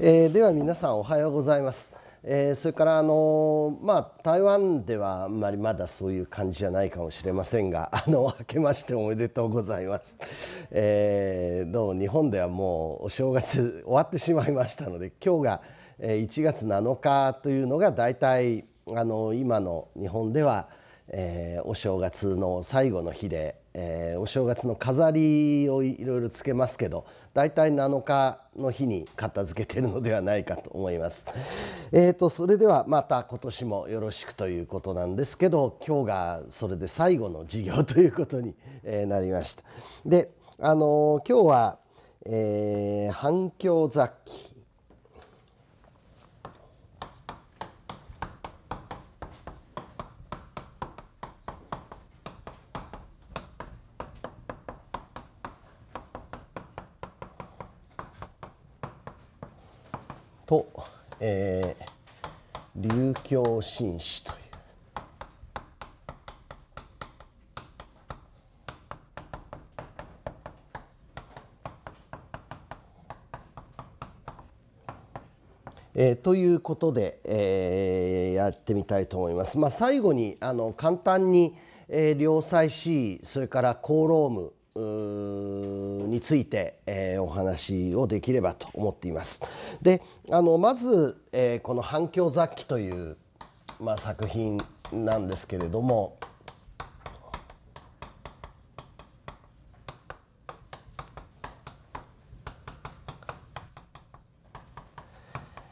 えー、では皆さんおはようございます。えー、それからあのー、まあ、台湾ではあんまりまだそういう感じじゃないかもしれませんが あの明けましておめでとうございます、えー、どうも日本ではもうお正月終わってしまいましたので今日が1月7日というのが大体あの今の日本では、えー、お正月の最後の日で、えー、お正月の飾りをいろいろつけますけど大体7日の日に片付けてるのではないかと思います。えーと、それではまた今年もよろしくということなんですけど今日がそれで最後の授業ということになりました。であのー、今日は、えー、反響雑記えー、流教紳士というえー、ということで、えー、やってみたいと思います。まあ、最後にあの簡単に、えー、両妻子それからコーロームについて、えー、お話をできればと思っています。であのまず、えー、この「反響雑記」という、まあ、作品なんですけれども。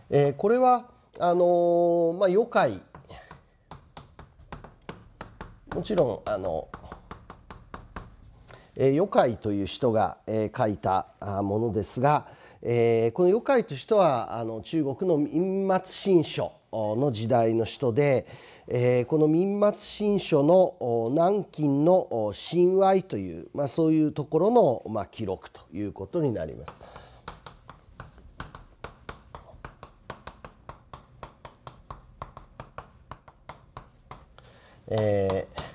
えー、これはあのー、まあ、余会もちろんあのーえ海という人が、え書いたものですが、えこの余海という人はあの中国の民末新書の時代の人で、えこの民末新書の南京の神話という、まあ、そういうところの、まあ、記録ということになります。えー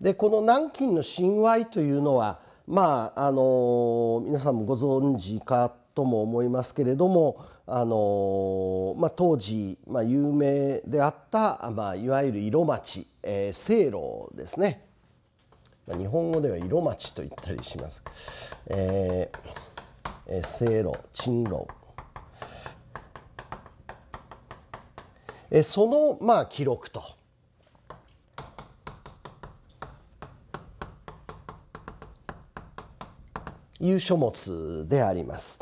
でこの南京の神話というのはまああの皆さんもご存知かとも思いますけれどもあの、まあ、当時、まあ、有名であった、まあ、いわゆる色町、えー、聖楼ですね、まあ、日本語では色町と言ったりします。えーえー、聖楼珍楼えー、その、まあ、記録という書物であります。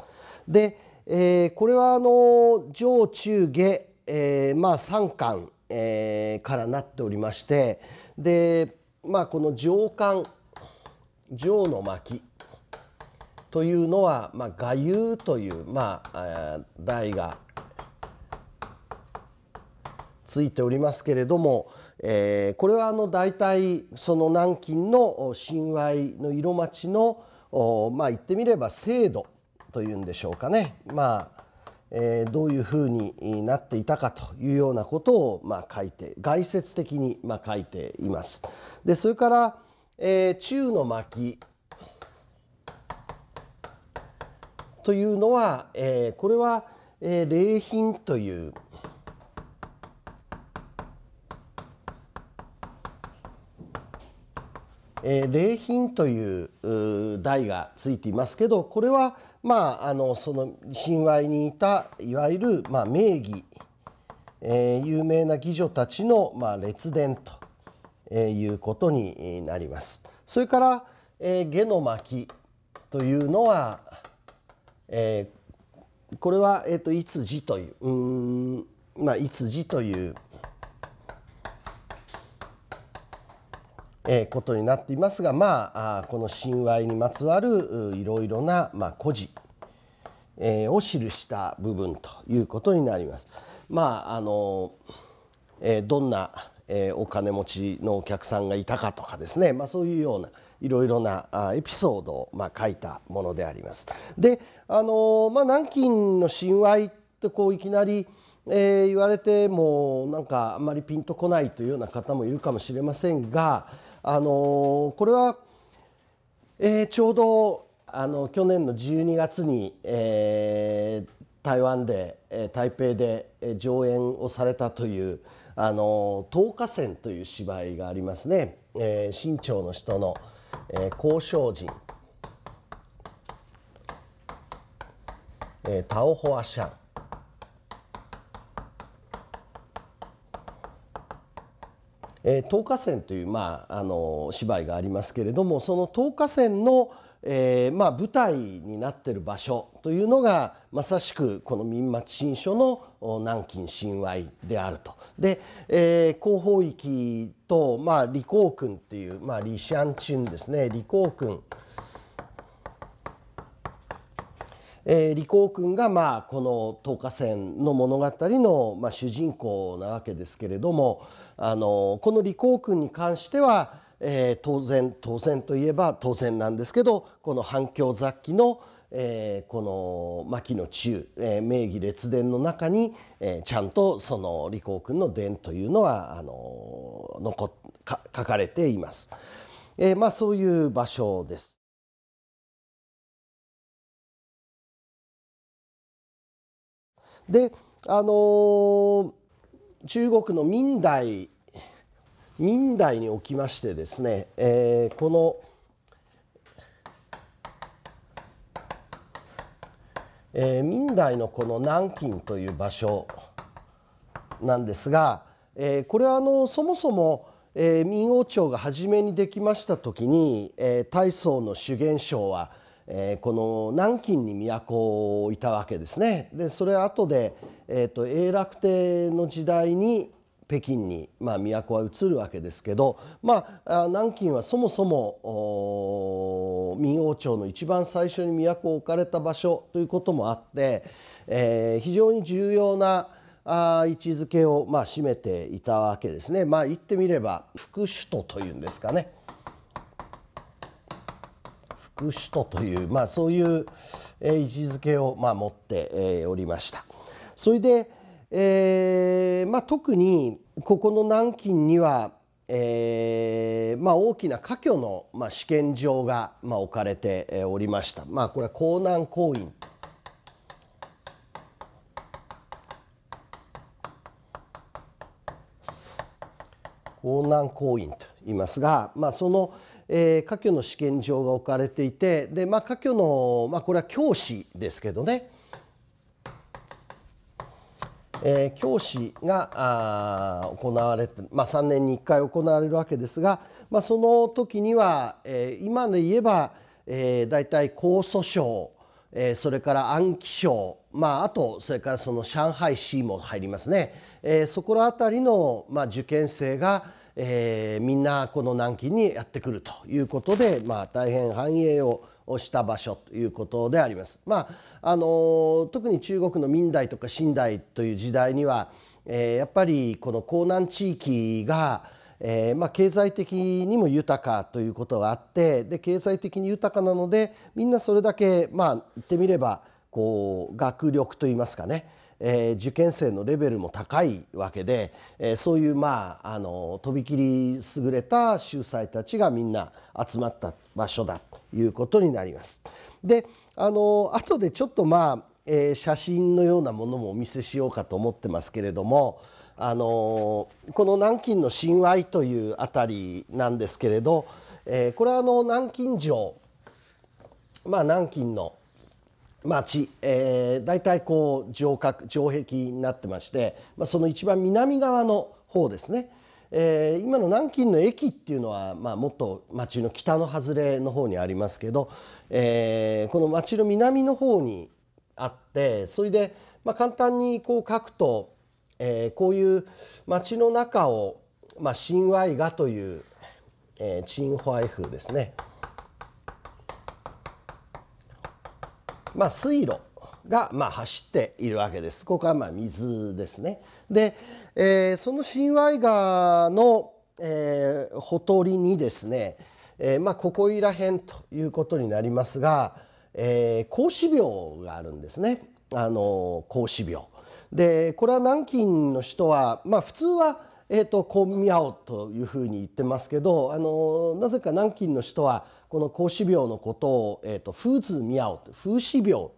で、えー、これはあの上中下、えー、まあ三巻、えー、からなっておりましてで、まあ、この上巻上の巻というのは、まあ、画遊という、まあ、題がついておりますけれども、えー、これはあの大体その南京の神話の色町の、まあ言ってみれば制度というんでしょうかね、まあえー、どういうふうになっていたかというようなことをまあ書いて概説的にまあ書いています。でそれから、えー、中の巻というのは、えー、これは、えー、礼品というえー、礼品という題がついていますけどこれはまああのその神話にいたいわゆる、まあ、名義、えー、有名な義女たちの、まあ、列伝と、えー、いうことになります。それから、えー、下の巻というのは、えー、これは、えーと、といつじといううんまあいつじというえことになっていますが、まあ、この神話にまつわるいろいろな、まあ、故事、えを記した部分ということになります。まああのえどんな、えお金持ちのお客さんがいたかとかですね、まあ、そういうようないろいろなエピソードを、まあ、書いたものであります。であの、まあ、南京の神話ってこういきなりえー、言われてもなんかあんまりピンとこないというような方もいるかもしれませんがあのこれは、えー、ちょうどあの去年の12月に、えー、台湾で、えー、台北で、えー、上演をされたという「あの東下線」という芝居がありますね、えー、清朝の人の、えー、交渉人、えー、タオホアシャンえー、東線という、まあ、あの芝居がありますけれどもその東下線の、えーまあ、舞台になっている場所というのがまさしくこの民末新書の南京神話であると。で、えー、広報域と、まあ、李光君っていう、まあ、李シャンチュンですね李光君えー、李光君がまあこの「東下線」の物語のまあ主人公なわけですけれどもあのこの李光君に関しては、えー、当然当然といえば当然なんですけどこの反響雑記の「えー、この牧野中、えー、名義列伝の中に、えー、ちゃんとその李光君の伝というのはあの残か書かれています。えーまあ、そういう場所です。であの中国の明代明代におきましてですね、えー、この、えー、明代のこの南京という場所なんですが、えー、これはあのそもそも、えー、明王朝が初めにできました時に、えー、大宗の修験省はえー、この南京に都をいたわけですね。でそれは後で、えーと、永楽帝の時代に北京に、まあ、都は移るわけですけど、まあ、南京はそもそも明王朝の一番最初に都を置かれた場所ということもあって、えー、非常に重要なあ位置づけを、まあ、占めていたわけですね。まあ、言ってみれば副首都というんですかね。首都という、まあ、そういう、位置づけを、まあ、持って、えー、おりました。それで、えーまあ、特にここの南京には、えーまあ、大きな科挙の、まあ、試験場が、まあ、置かれておりました。まあ、これは江南公院江南公院と言いますが、まあ、その、えー、科挙の試験場が置かれていてで、まあ、科挙の、まあ、これは教師ですけどね、えー、教師があ行われて、まあ、3年に1回行われるわけですが、まあ、その時には、えー、今で言えば、えー、大体江蘇省、えー、それから安徽省、まあ、あとそれからその上海市も入りますね、えー、そこら辺りの、まあ、受験生が、えー、みんなこの南京にやってくるということで、まあ、大変繁栄をした場所ということであります。まああの特に中国の明代とか清代という時代には、えー、やっぱりこの江南地域が、えーまあ、経済的にも豊かということがあってで経済的に豊かなのでみんなそれだけ、まあ、言ってみればこう学力といいますかね、えー、受験生のレベルも高いわけで、えー、そういうまああのとびきり優れた秀才たちがみんな集まった場所だということになります。であの後でちょっとまあ、えー、写真のようなものもお見せしようかと思ってますけれどもあのこの南京の神愛というあたりなんですけれど、えー、これはあの南京城まあ南京の町、えー、大体こう城郭城壁になってまして、まあ、その一番南側の方ですね、えー、今の南京の駅っていうのは、まあ、もっと町の北の外れの方にありますけど、えー、この町の南の方にあってそれで、まあ、簡単にこう書くと、えー、こういう町の中を、まあ、神話画という、えー、チンホワイ風ですね。まあ、水路がまあ走っているわけです。ここはまあ水ですね。で、えー、その親愛川の、えー、ほとりにですね、えー、まあここいら辺ということになりますが、えー、孔子廟があるんですね。あの孔子廟。で、これは南京の人はまあ普通はえっ、ー、と孔明というふうに言ってますけど、あのなぜか南京の人はこの孔子病のことを、えーと、風通宮尾風子病、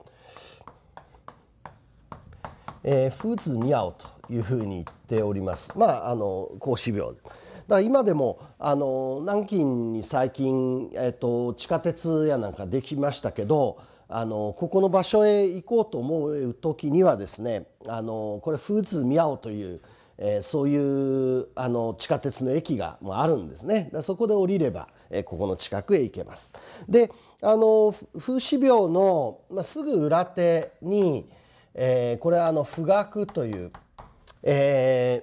えー、風通宮尾というふうに言っております。まああの孔子廟だから今でもあの南京に最近、えーと、地下鉄やなんかできましたけどあのここの場所へ行こうと思う時にはですねあのこれ風通宮尾という、えー、そういうあの地下鉄の駅がもうあるんですね。だそこで降りればえここの近くへ行けます。であの風刺病の、まあ、すぐ裏手に、えー、これはあの富岳という、え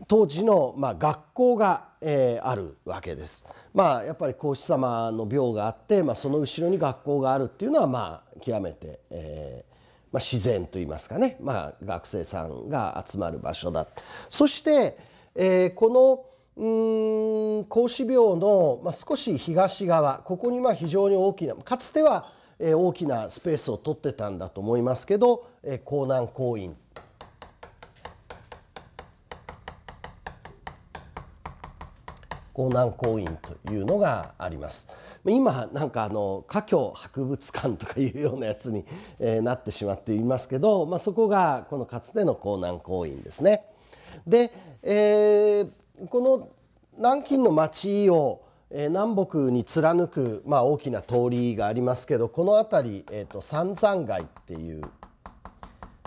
ー、当時の、まあ、学校が、えー、あるわけです。まあやっぱり孔子様の廟があって、まあ、その後ろに学校があるっていうのはまあ極めて、えまあ、自然と言いますかね、まあ、学生さんが集まる場所だ。そして、えこのうん孔子廟の、まあ、少し東側ここにまあ非常に大きなかつては大きなスペースを取ってたんだと思いますけど江南公院江南公院というのがあります。今なんかあの華僑博物館とかいうようなやつに、えー、なってしまっていますけど、まあ、そこがこのかつての江南公院ですね。で、えーこの南京の町を、南北に貫く、まあ、大きな通りがありますけどこの辺り、えーと、と三山街っていう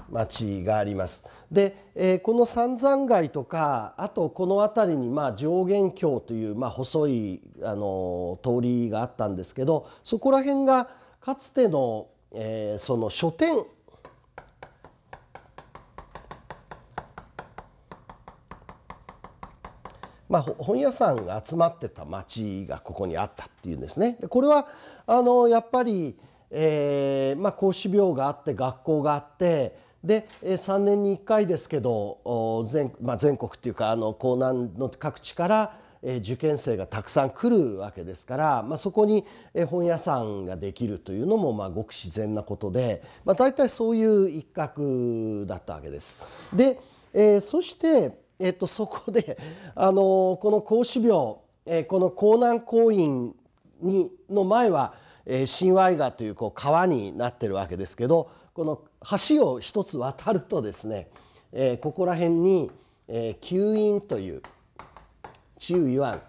町があります。で、えー、この三山街とかあとこの辺りに、まあ、上元橋という、まあ、細い、あのー、通りがあったんですけどそこら辺がかつての、えー、その書店まあ、本屋さんが集まってた町がここにあったっていうんですね。これはあのやっぱり、えーまあ、孔子廟があって学校があってで3年に1回ですけど全,、まあ、全国っていうかあの江南の各地から、えー、受験生がたくさん来るわけですから、まあ、そこに本屋さんができるというのも、まあ、ごく自然なことで、まあ、大体そういう一角だったわけです。で、えー、そしてえっと、そこで、あのこの孔子廟、えこの江南公院にの前は、えー、神話川というこう川になってるわけですけどこの橋を一つ渡るとですね、えー、ここら辺に、えー、吸引という中医湾、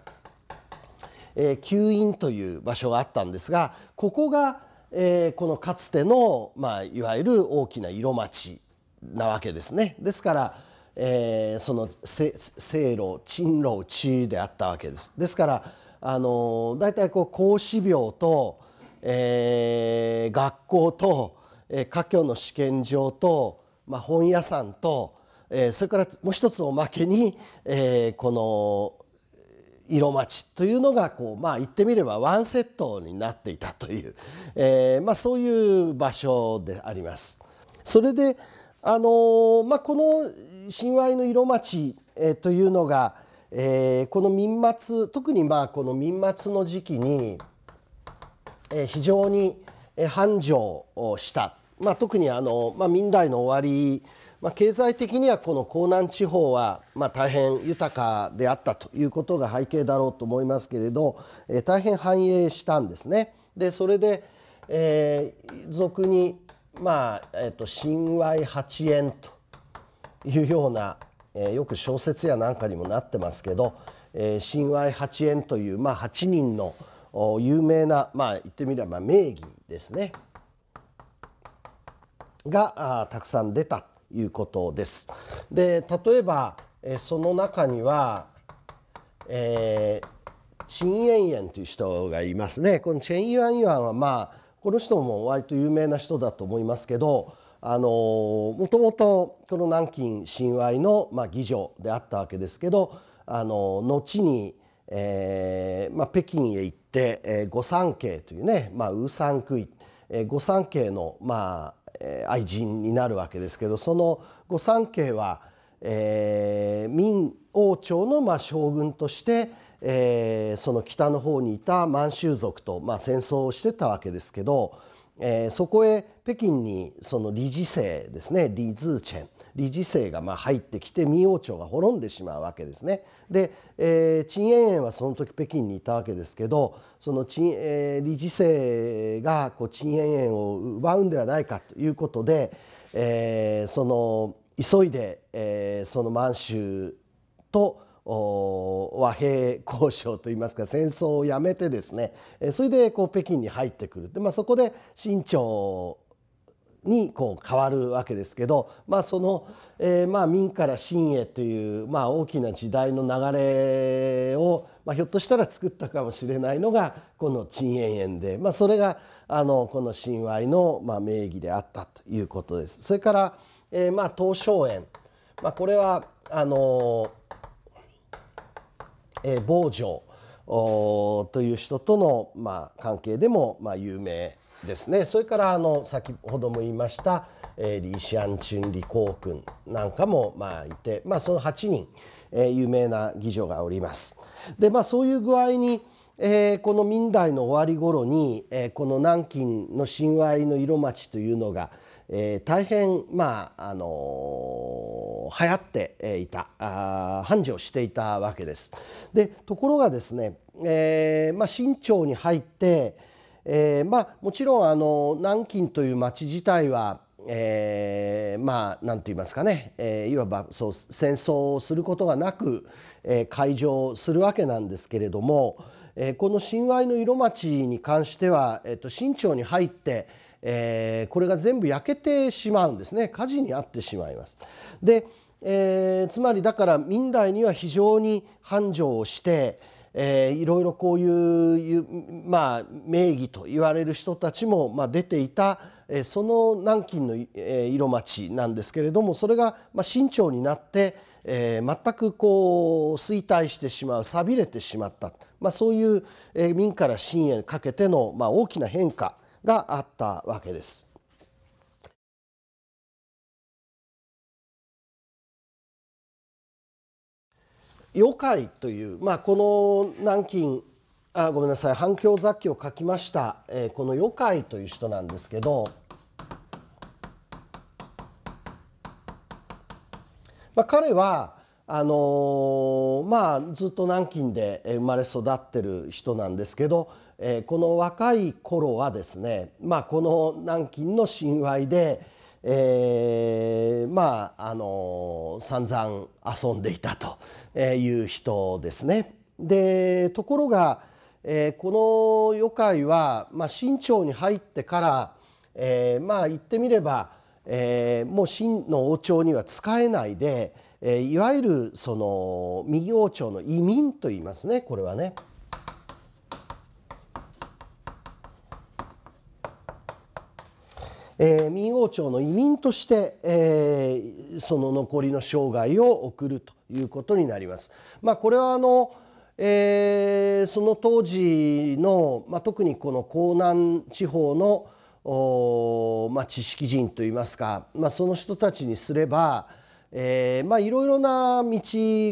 え院吸引という場所があったんですがここが、えー、このかつての、まあ、いわゆる大きな色町なわけですね。ですからえー、そのせ清老陳老地であったわけです。ですからあのだいたいこう孔子廟と、えー、学校と、えー、家教の試験場と、まあ、本屋さんと、えー、それからもう一つおまけに、えー、この色町というのがこう、まあ、言ってみればワンセットになっていたという、えーまあ、そういう場所であります。それであのまあ、この神話の色町、えというのが、えー、この民末特にまあこの民末の時期に、えー、非常に繁盛をした、まあ、特にあの、まあ、明代の終わり、まあ、経済的にはこの江南地方は、まあ、大変豊かであったということが背景だろうと思いますけれど、えー、大変繁栄したんですね。でそれで、えー、俗に、まあえーと、神話八円というような、えー、よく小説やなんかにもなってますけど「えー、親愛八縁」という、まあ、8人の有名な、まあ、言ってみれば名義ですねがあたくさん出たということです。で例えば、えー、その中には、えチン・エンエンという人がいますね。このチェン・ユアン・ユアンはまあこの人も割と有名な人だと思いますけどあのもともとこの南京親愛の、まあ、議女であったわけですけどあの後に、えーまあ、北京へ行って、え御三家というね、まあ、ウーサンクイ、え御三家の、まあえー、愛人になるわけですけどその御三家は、えー、明王朝の、まあ、将軍として、えー、その北の方にいた満州族と、まあ、戦争をしてたわけですけど。えー、そこへ北京にその理事生ですね李ズチェン理事生がま入ってきて明王朝が滅んでしまうわけですね。で、えー、陳延延はその時北京にいたわけですけどその陳、えー、理事生がこう陳延延を奪うんではないかということで、えー、その急いで、えー、その満州と和平交渉といいますか戦争をやめてですねそれでこう北京に入ってくるで、まあ、そこで清朝にこう変わるわけですけど、まあ、その、えー、まあから清へという、まあ、大きな時代の流れを、まあ、ひょっとしたら作ったかもしれないのがこの陳延延で、まあ、それがあのこの神話の、まあ、名義であったということです。それから、えー、まあ東まあ、これはあのーえー、坊城という人との、まあ、関係でも、まあ、有名ですねそれからあの先ほども言いました、えー、リー・シアンチュン・リ・コウ君なんかも、まあ、いて、まあ、その8人、えー、有名な議女がおります。でまあ、そういう具合に、えー、この明代の終わり頃に、えー、この南京の親話の色町というのが、えー、大変、まああのー、流行っていたあ繁盛していたわけです。でところがですね、えーまあ、清朝に入って、えーまあ、もちろんあの南京という町自体はえー、まあ何と言いますかね、えー、いわばそう戦争をすることがなく、えー、開場するわけなんですけれども、えー、この神話の色町に関しては、えーと、と清朝に入ってえー、これが全部焼けてしまうんですね火事に遭ってしまいます。で、えー、つまりだから明代には非常に繁盛をして、えー、いろいろこういうまあ、名義と言われる人たちも、まあ、出ていた、えその南京の、え色町なんですけれどもそれが、まあ、清朝になって、え全くこう衰退してしまうびれてしまった、まあ、そういう、え民から清へかけての、ま大きな変化があったわけです。余海という、まあ、この南京あごめんなさい「反響雑記」を書きました、えー、この余海という人なんですけど、まあ、彼はあのー、まあずっと南京で生まれ育ってる人なんですけどえー、この若い頃はですね、まあ、この南京の親愛で、えー、まああの散々遊んでいたという人ですね。でところが、えー、この余会は、まあ、清朝に入ってから、えー、まあ言ってみれば、えー、もう清の王朝には使えないで、えー、いわゆるその右王朝の移民といいますねこれはね。えー、王朝の移民として、えー、その残りの生涯を送るということになります。まあ、これはあの、えー、その当時の、まあ、特にこの江南地方のお、まあ、知識人といいますか、まあ、その人たちにすれば、えーまあ、いろいろな道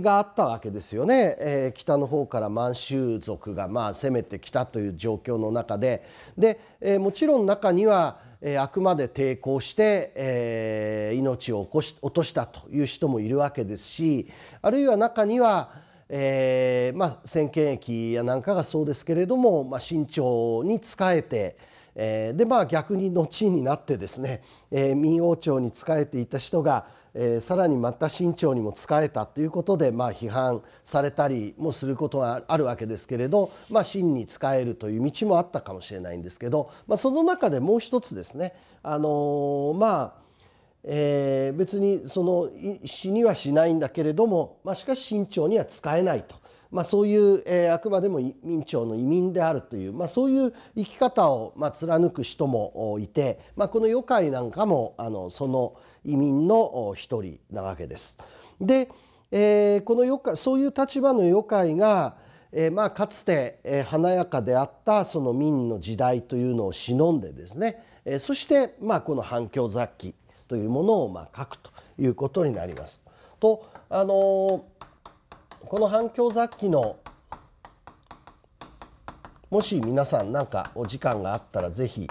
があったわけですよね、えー、北の方から満州族がまあ攻めてきたという状況の中でで、えー、もちろん中にはあくまで抵抗して、えー、命を落としたという人もいるわけですしあるいは中には、えー、まあ、先見駅やなんかがそうですけれども、まあ、慎重に仕えて、えー、でまあ逆に後になってですね、えー、民王朝に仕えていた人がえー、さらにまた清朝にも仕えたということで、まあ、批判されたりもすることがあるわけですけれど、まあ、真に仕えるという道もあったかもしれないんですけど、まあ、その中でもう一つですね、あのー、まあえー、別にその死にはしないんだけれども、まあ、しかし清朝には使えないと、まあ、そういう、えー、あくまでも明朝の移民であるという、まあ、そういう生き方を、まあ、貫く人もいて、まあ、この「余海」なんかもあのその、移民の一人なわけです。で、えー、この余会そういう立場の妖会が、えー、まあ、かつて、え華やかであったその民の時代というのを忍んでですね、えそして、まあ、この反響雑記というものを、まあ、書くということになります。とあのこの反響雑記のもし皆さん何かお時間があったら是非、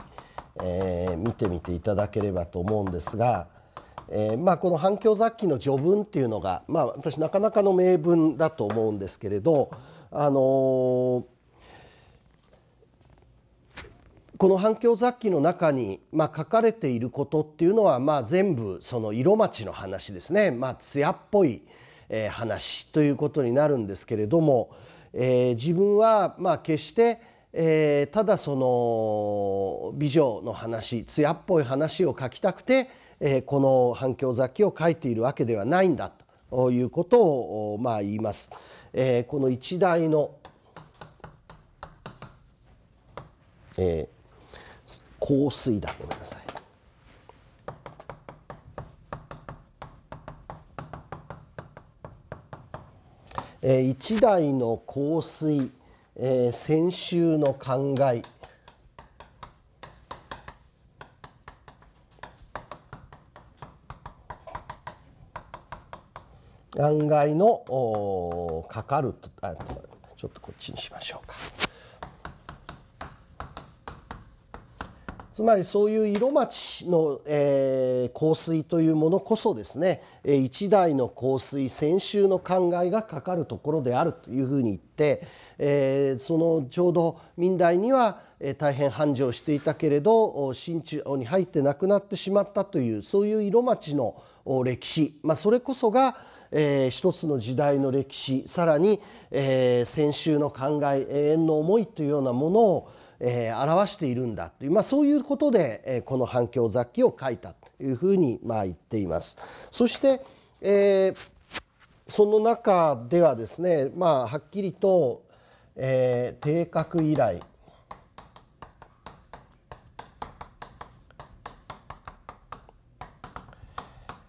えー、見てみていただければと思うんですがえー、まあ、この「反響雑記」の序文っていうのが、まあ、私なかなかの名文だと思うんですけれど、あのー、この「反響雑記」の中に、まあ、書かれていることっていうのは、まあ、全部その色町の話ですね、まあ、艶っぽい、えー、話ということになるんですけれども、えー、自分は、まあ、決して「えー、ただその美女の話艶っぽい話を書きたくて、えこの「反響雑記」を書いているわけではないんだということをまあ言います。えこの一代の、えー、香水だごめんなさい。え一代の香水、え先週の考え案外のかかるとちょっとこっちにしましょうか。つまりそういう色町の、えー、香水というものこそですね一代の香水先週の考えがかかるところであるというふうに言って、えー、そのちょうど明代には大変繁盛していたけれど新中に入ってなくなってしまったというそういう色町の歴史、まあ、それこそがえー、一つの時代の歴史さらに、えー、先週の考え永遠の思いというようなものを、えー、表しているんだという、まあ、そういうことで、えー、この「反響雑記」を書いたというふうに、まあ、言っています。そして、えー、その中ではですね、まあ、はっきりと、えー、定格以来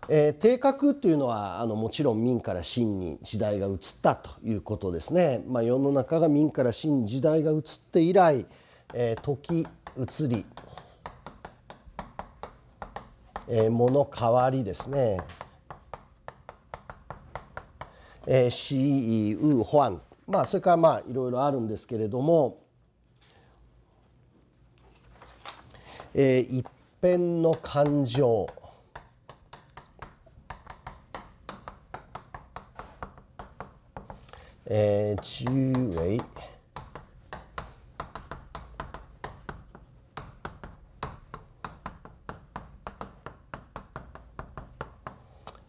えー、定格というのはあのもちろん民から真に時代が移ったということですね、まあ、世の中が民から真に時代が移って以来、えー、時移り、えー、物変わりですね、えシーウーホアンまあそれからまあいろいろあるんですけれども、えー、一辺の感情呃，诸位。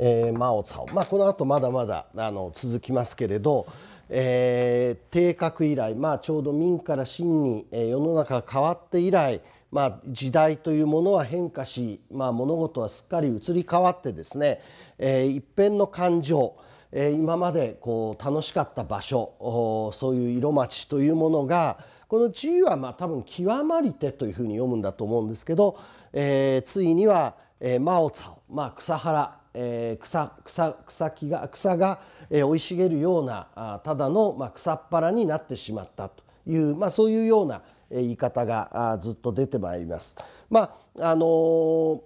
えー、マオツオ、まあ、この後まだまだあの続きますけれど、えー、定格以来、まあ、ちょうど民から真に、えー、世の中が変わって以来、まあ、時代というものは変化し、まあ、物事はすっかり移り変わってですね、えー、一変の感情え今までこう楽しかった場所そういう色町というものがこの地癒はまあ多分極まりてというふうに読むんだと思うんですけど、えー、ついには、えー、マオツァオ、まあ、草原、えー、草草草木が草が、え生い茂るようなあただの、まあ、草っ腹になってしまったという、まあ、そういうような言い方があずっと出てまいります。まああのー、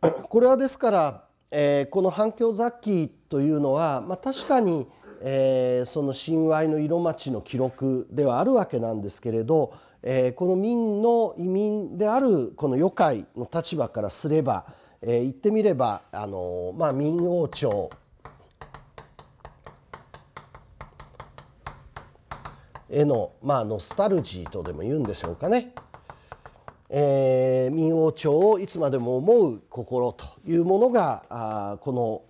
これはですからえー、この反響雑記というのは、まあ、確かに、えー、その神話の色町の記録ではあるわけなんですけれど、えー、この民の移民であるこの余海の立場からすれば、えー、言ってみれば、あのまあ、民王朝への、まあ、ノスタルジーとでも言うんでしょうかねえー、王朝をいつまでも思う心というものがあこの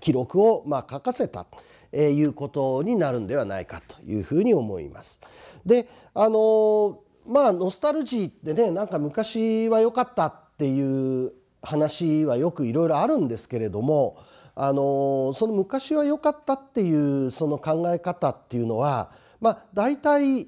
記録をまあ書かせたということになるんではないかというふうに思います。であのまあノスタルジーってねなんか昔は良かったっていう話はよくいろいろあるんですけれどもあのその昔は良かったっていうその考え方っていうのはまあ大体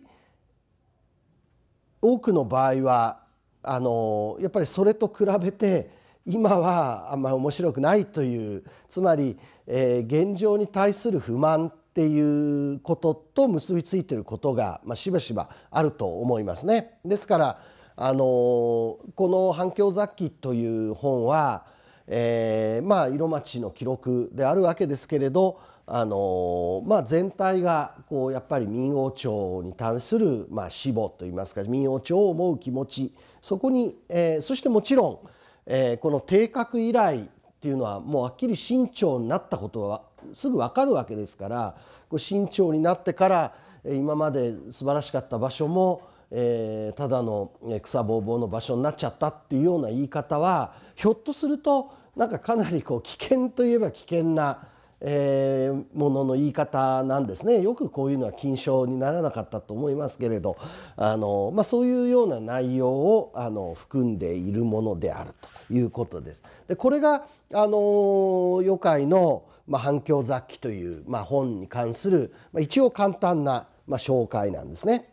多くの場合はあのやっぱりそれと比べて今はあんまり面白くないというつまり、えー、現状に対する不満っていうことと結びついてることが、まあ、しばしばあると思いますね。ですからあのこの「反響雑記」という本は、えー、まあ色町の記録であるわけですけれどあのまあ、全体がこうやっぱり民王朝に対する、まあ、死母といいますか民王朝を思う気持ちそこに、えー、そしてもちろん、えー、この定格以来っていうのはもうはっきり清朝になったことはすぐ分かるわけですからこう清朝になってから今まで素晴らしかった場所も、えー、ただの草ぼうぼうの場所になっちゃったっていうような言い方はひょっとするとなんかかなりこう危険といえば危険な。えー、ものの言い方なんですねよくこういうのは禁書にならなかったと思いますけれどあの、まあ、そういうような内容をあの含んでいるものであるということです。でこれがあの余会の、まあ、反響雑記という、まあ、本に関する、まあ、一応簡単な、まあ、紹介なんですね。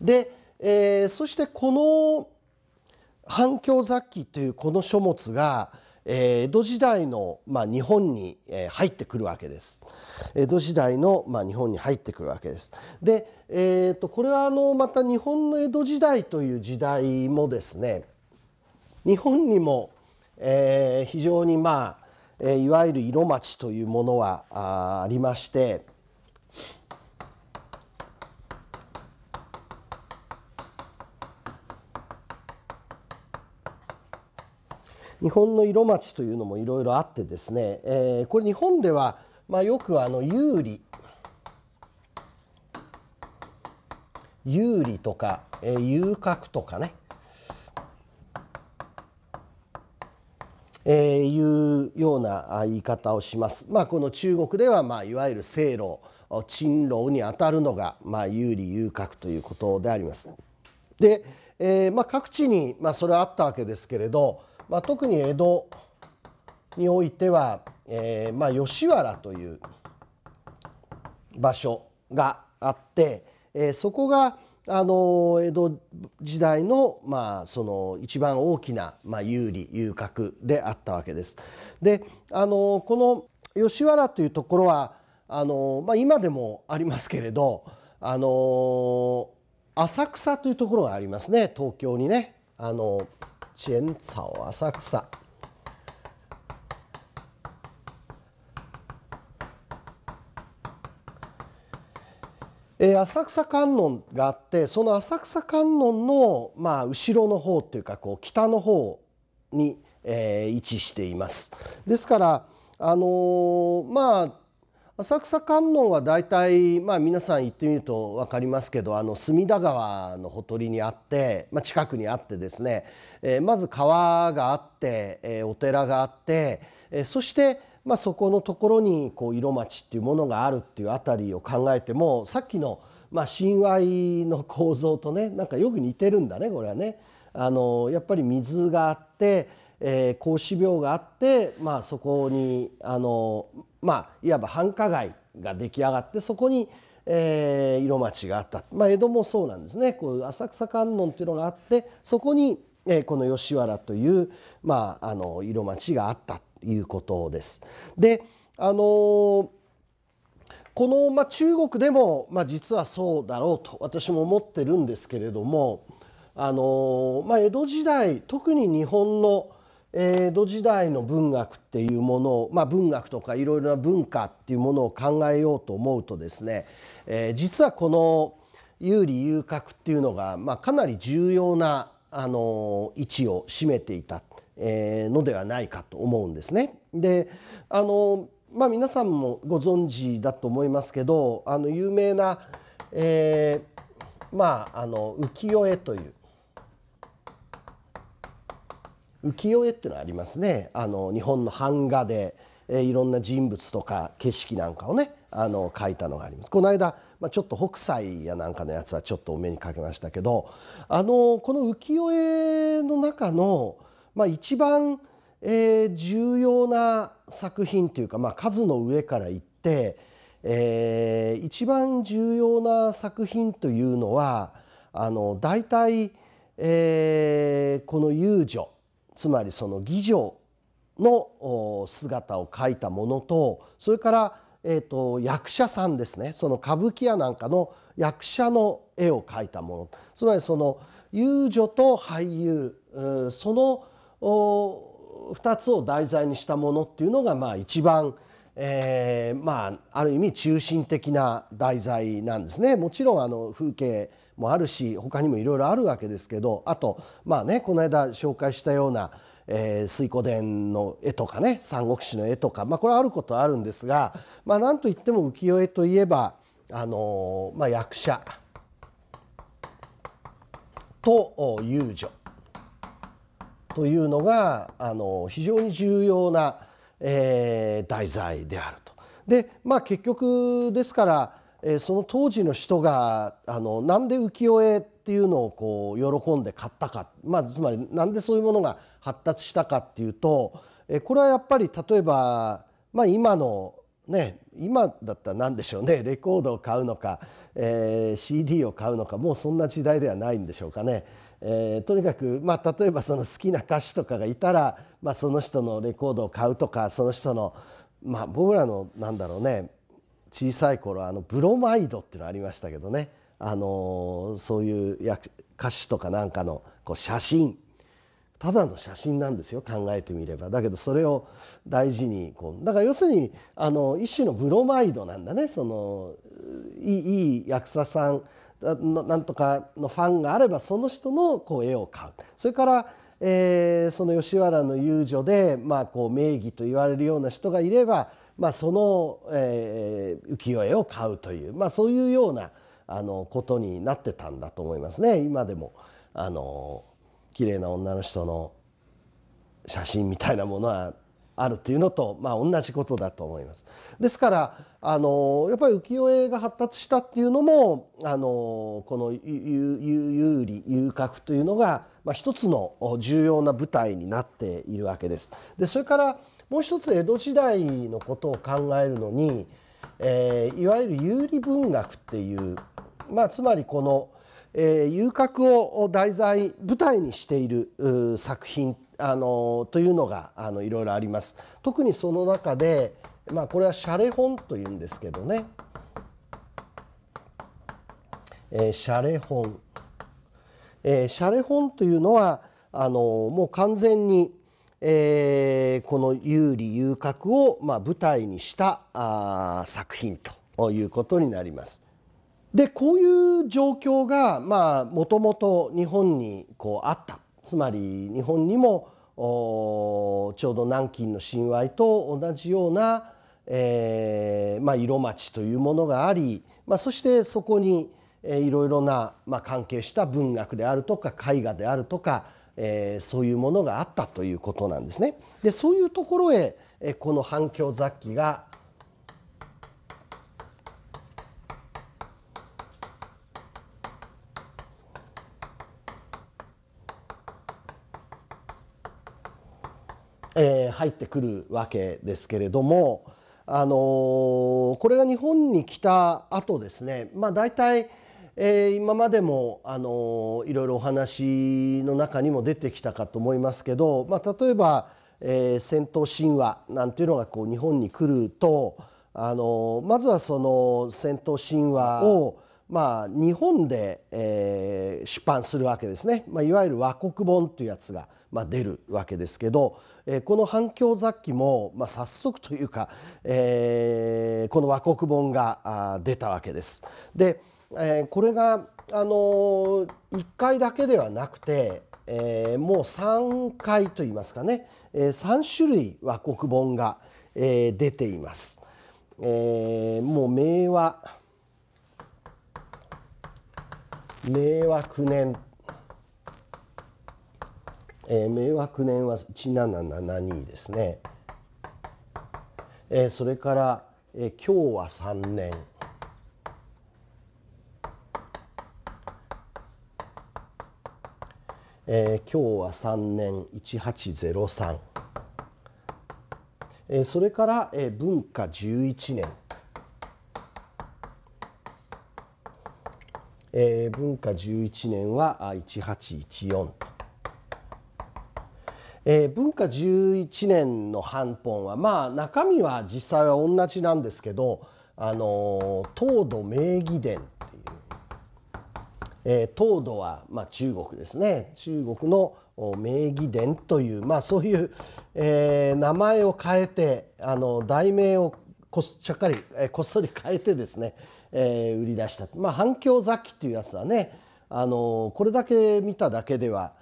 で、えー、そしてこの反響雑記というこの書物が江戸時代の、まあ、日本に入ってくるわけです。江戸時代の、まあ、日本に入ってくるわけです。で、えーと、これはあのまた日本の江戸時代という時代もですね日本にも、えー、非常にまあいわゆる色町というものはありまして。日本の色町というのもいろいろあってですね、えー、これ日本では、まあ、よくあの有利有利とか、えー、遊郭とかね、えー、いうような言い方をします。まあ、この中国では、まあ、いわゆる清老陳老にあたるのが、まあ、有利遊郭ということであります。で、えーまあ、各地に、まあ、それはあったわけですけれど、まあ、特に江戸においては、えーまあ、吉原という場所があって、えー、そこがあの江戸時代の,、まあその一番大きな、まあ、有利遊郭であったわけです。であのこの吉原というところはあの、まあ、今でもありますけれどあの浅草というところがありますね東京にね。あの浅草え浅草観音があってその浅草観音の、まあ、後ろの方っていうかこう北の方に、えー、位置しています。ですから、あのー、まあ浅草観音は大体、まあ、皆さん行ってみると分かりますけどあの隅田川のほとりにあって、まあ、近くにあってですねえー、まず川があって、えー、お寺があって、えー、そして、まあ、そこのところにこう色町っていうものがあるっていうあたりを考えてもさっきの、まあ、神話の構造とねなんかよく似てるんだねこれはね。あのやっぱり水があって、えー、孔子廟があって、まあ、そこにあの、まあ、いわば繁華街が出来上がってそこに、えー、色町があった、まあ、江戸もそうなんですねこう浅草観音っていうのがあってそこにえこの吉原という、まあ、あの色町があったということです。であのこの、まあ、中国でも、まあ、実はそうだろうと私も思ってるんですけれどもあの、まあ、江戸時代特に日本の江戸時代の文学っていうものを、まあ、文学とかいろいろな文化っていうものを考えようと思うとですね、えー、実はこの有利遊郭っていうのが、まあ、かなり重要なあの位置を占めていたのではないかと思うんですね。であのまあ、皆さんもご存知だと思いますけどあの有名な、えー、まあ、あの浮世絵という浮世絵っていうのはありますねあの日本の版画で、えー、いろんな人物とか景色なんかをねあの描いたのがあります。この間まあ、ちょっと北斎やなんかのやつはちょっとお目にかけましたけどあのこの浮世絵の中の、まあ、一番、えー、重要な作品というか、まあ、数の上から言って、えー、一番重要な作品というのはあの大体、えー、この遊女つまりその義女の姿を描いたものとそれからえーと、役者さんですねその歌舞伎やなんかの役者の絵を描いたものつまりその遊女と俳優その2つを題材にしたものっていうのがまあ一番、えー、まあある意味中心的な題材なんですね。もちろんあの風景もあるし他にもいろいろあるわけですけどあとまあねこの間紹介したようなえー、水湖伝の絵とかね三国志の絵とか、まあ、これはあることはあるんですが、まあ、なんといっても浮世絵といえば、あのー、まあ、役者と遊女というのが、あのー、非常に重要な、えー、題材であると。でまあ、結局ですから、えその当時の人があのなんで浮世絵っていうのをこう喜んで買ったか、まあ、つまりなんでそういうものが発達したかっていうとこれはやっぱり例えば、まあ、今のね、今だったら何でしょうね レコードを買うのか、えー、CD を買うのかもうそんな時代ではないんでしょうかね。えー、とにかく、まあ、例えばその好きな歌手とかがいたら、まあ、その人のレコードを買うとかその人の、まあ、僕らのなんだろうね小さい頃あのブロマイドっていうのありましたけどね、あのー、そういう歌手とかなんかのこう写真ただの写真なんですよ考えてみればだけどそれを大事にこうだから要するにあの一種のブロマイドなんだねそのいい役者さんなんとかのファンがあればその人のこう絵を買うそれから、えー、その吉原の遊女で、まあ、こう名義と言われるような人がいれば、まあ、その、えー、浮世絵を買うという、まあ、そういうようなあのことになってたんだと思いますね今でも。あの綺麗な女の人の写真みたいなものはあるっていうのと、まあ、同じことだと思います。ですからあのやっぱり浮世絵が発達したっていうのもあのこの有利遊郭というのが、まあ、一つの重要な舞台になっているわけです。でそれからもう一つ江戸時代のことを考えるのに、えー、いわゆる有利文学っていう、まあ、つまりこのえー、遊郭を題材舞台にしている作品あのというのがあのいろいろあります。特にその中で、まあ、これはシャレ本というんですけどね、えー、シャレ本、えー、シャレ本というのはあのもう完全に、えー、この有利遊郭を、まあ、舞台にしたあ作品ということになります。でこういう状況がもともと日本にこうあったつまり日本にもちょうど南京の神話と同じような、えーまあ、色町というものがあり、まあ、そしてそこにいろいろな、まあ、関係した文学であるとか絵画であるとか、えー、そういうものがあったということなんですね。でそういうところへこの反響雑記がえー、入ってくるわけですけれども、あのー、これが日本に来た後ですね、まあ、大体、えー、今までも、あのいろいろお話の中にも出てきたかと思いますけど、まあ、例えば、えー、戦闘神話なんていうのがこう日本に来ると、あのまずはその戦闘神話を、まあ、日本で、えー、出版するわけですね、まあ、いわゆる和国本というやつが、まあ、出るわけですけど、この反響雑記も、まあ、早速というか、えー、この和国本が出たわけです。で、えー、これが、あの1回だけではなくて、えー、もう3回といいますかね、え3種類和国本が、え出ています。えもう明和明和9年えー、迷惑年は1772ですね、えー、それから、えー、今日は3年えー、今日は3年1803、えー、それから、えー、文化11年、えー、文化11年は1814とえー、文化11年の半本はまあ中身は実際は同じなんですけど、あのー、東土名義伝っていう、えー、東土は、まあ、中国ですね中国の名義伝という、まあ、そういう、えー、名前を変えてあの題名をこっかり、えこっそり変えてですね、え売り出した、まあ、反響雑記というやつはね、あのこれだけ見ただけでは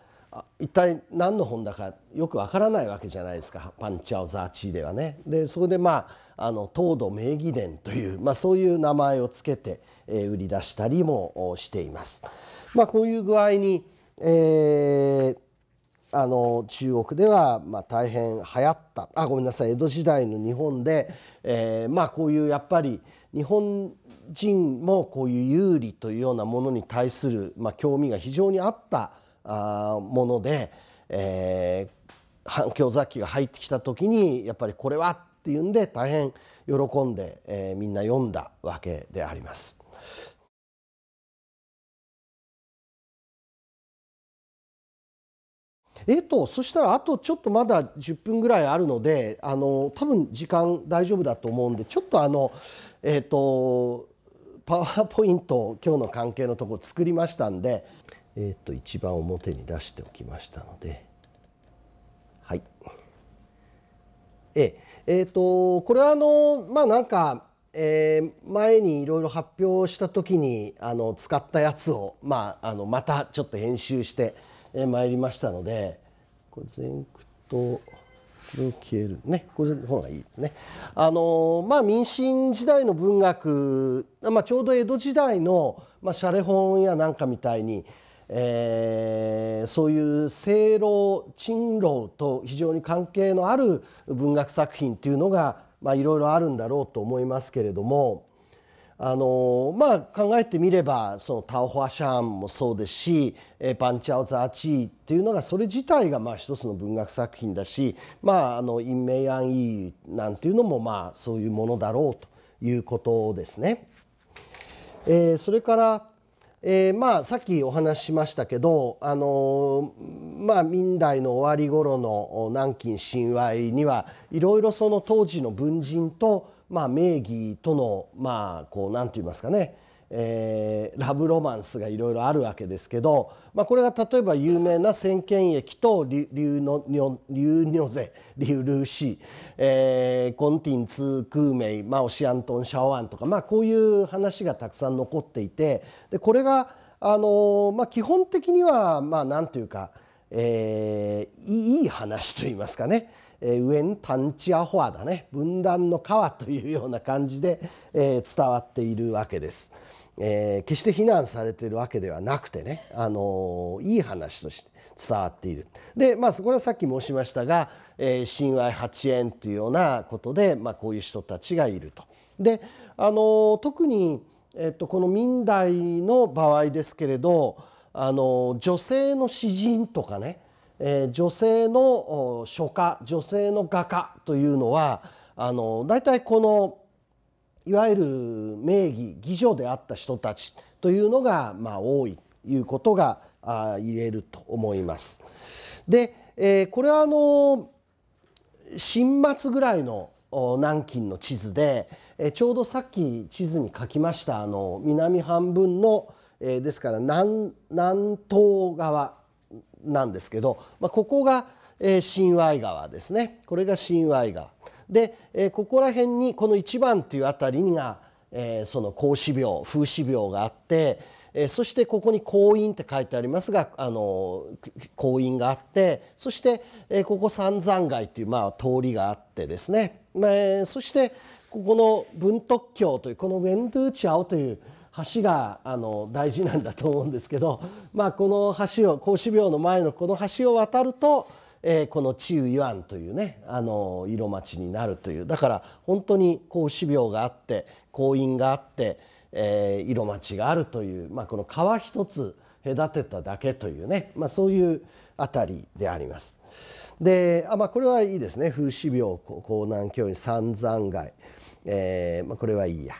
一体何の本だかよくわからないわけじゃないですかパン・チャオ・ザー・チーではね。でそこでまああの東土名義伝という、まあ、そういう名前をつけて、えー、売り出したりもしています。まあ、こういう具合に、えー、あの中国では、まあ、大変流行ったあごめんなさい江戸時代の日本で、えー、まあ、こういうやっぱり日本人もこういう有利というようなものに対する、まあ、興味が非常にあったあもので、えー、反響雑記が入ってきた時にやっぱりこれはっていうんで大変喜んで、えー、みんな読んだわけであります。えっと、そしたらあとちょっとまだ10分ぐらいあるのであの多分時間大丈夫だと思うんでちょっとあのえっとパワーポイントを今日の関係のとこ作りましたんで。えっ、ー、と一番表に出しておきましたのではいええー、とこれはあのまあなんか、えー、前にいろいろ発表した時にあの使ったやつを、まあ、あのまたちょっと編集してまいりましたのでこれ前屈と。消えるねこれの方がいいですね。あのまあ民進時代の文学、まあ、ちょうど江戸時代の、まあ、シャレ本やなんかみたいにえー、そういう清老珍老と非常に関係のある文学作品というのがいろいろあるんだろうと思いますけれどもあのまあ考えてみればそのタオホアシャーンもそうですしパンチャオザーチーっていうのがそれ自体がまあ一つの文学作品だしまああのインメイアンイーなんていうのもまあそういうものだろうということですね。えー、それからえー、まあさっきお話ししましたけど、あのー、まあ、明代の終わり頃の南京親和にはいろいろその当時の文人と、まあ、名義とのまあこう何て言いますかねえー、ラブロマンスがいろいろあるわけですけど、まあ、これが例えば有名な千軒駅とリュノニョリュニゼリュルーシ、えー、コンティンツークーメイ、まあ、オシアントンシャオアンとか、まあ、こういう話がたくさん残っていてでこれが、あのー、まあ、基本的にはまあなんというか、えー、いい話といいますかね。えウエン・タンチアホアだね分断の川というような感じで、えー、伝わっているわけです。えー、決して非難されているわけではなくてね、あのー、いい話として伝わっている。でまあこれはさっき申しましたが「えー、親愛八円」というようなことで、まあ、こういう人たちがいると。で、あの特に、えっと、この明代の場合ですけれど、あの女性の詩人とかね、えー、女性の書家女性の画家というのはあの大体このいわゆる名義義女であった人たちというのが、まあ、多いということが言えると思います。で、えー、これはあの新末ぐらいの南京の地図で、えー、ちょうどさっき地図に書きましたあの南半分の、えー、ですから南南東側なんですけど、まあ、ここが、えー、親愛川ですねこれが親愛川。で、えここら辺にこの1番というあたりが、えその孔子病風子病があって、えそしてここに孔院って書いてありますがあの後院があってそして、えここ三山街という、まあ、通りがあってですね、えそしてここの文徳橋というこのウェンドゥーチャオという橋があの大事なんだと思うんですけど、まあ、この橋を孔子廟の前のこの橋を渡るとえー、この治癒 y というねあの色町になるというだから本当に孔子廟があって行員があって、えー、色町があるという、まあ、この川一つ隔てただけというね、まあ、そういうあたりであります。であ、まあ、これはいいですね風刺病江南教員三山街、えーまあ、これはいいや。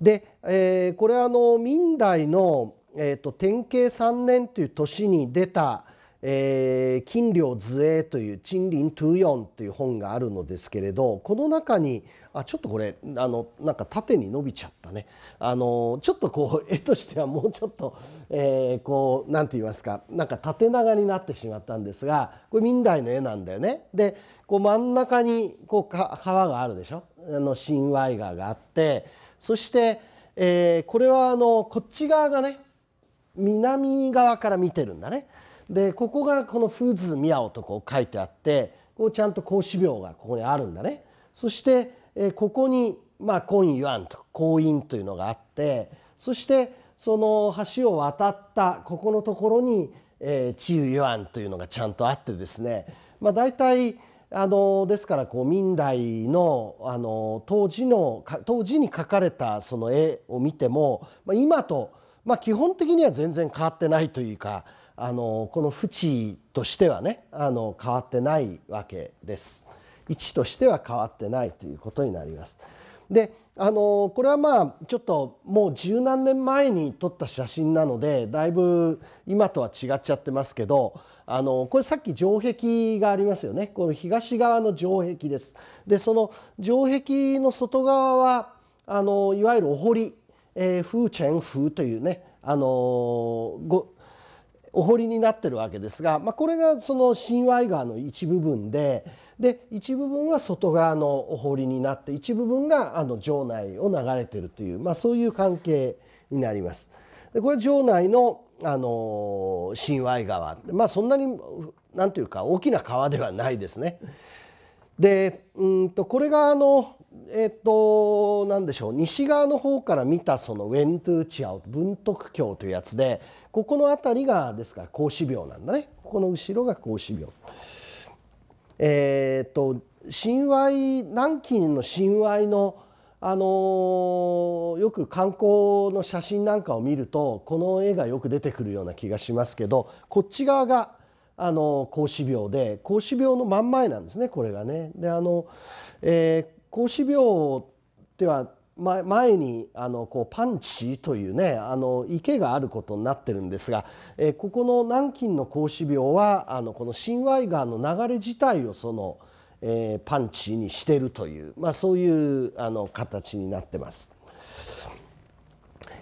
で、えー、これあの明代の、えーと、と天慶3年という年に出たえ金領図影という「賃林トゥヨン」という本があるのですけれどこの中にあちょっとこれあのなんか縦に伸びちゃったねあのちょっとこう絵としてはもうちょっと、えー、こう何て言いますかなんか縦長になってしまったんですがこれ明代の絵なんだよね。でこう真ん中にこうか川があるでしょあの神話川があってそして、えー、これはあのこっち側がね南側から見てるんだね。でここがこの「フーズミヤオ」とこう書いてあってこうちゃんと孔子廟がここにあるんだね。そしてえここにまあ婚ユアンとイ姻というのがあってそしてその橋を渡ったここのところに、えー、治癒ユアンというのがちゃんとあってですね、まあ、大体あのですからこう明代のあの当時の当時に描かれたその絵を見ても、まあ、今と、まあ、基本的には全然変わってないというかあのこの縁としてはねあの変わってないわけです。位置としては変わってないということになります。であのこれはまあちょっともう十何年前に撮った写真なのでだいぶ今とは違っちゃってますけどあのこれさっき城壁がありますよねこの東側の城壁です。でその城壁の外側はあのいわゆるお堀、えー、フーチェン風というねあのごお堀になってるわけですが、まあ、これがその神話川の一部分でで一部分は外側のお堀になって一部分があの城内を流れてるという、まあ、そういう関係になります。でこれ城内のあの神話川、まあ、そんなに何というか大きな川ではないですね。でうんとこれがあのえっ、ー、と何でしょう西側の方から見たそのウェントゥーチアオ文徳教というやつでここの辺りがですから孔子病なんだねここの後ろが孔子病。えー、っと神話南京の神話のあのー、よく観光の写真なんかを見るとこの絵がよく出てくるような気がしますけどこっち側があの孔子病で孔子病の真ん前なんですねこれがね。であの、えー、格子病では前にあのこうパンチというねあの池があることになってるんですが、えここの南京の孔子廟はあのこの神話川の流れ自体をその、えパンチにしてるという、まあ、そういうあの形になってます。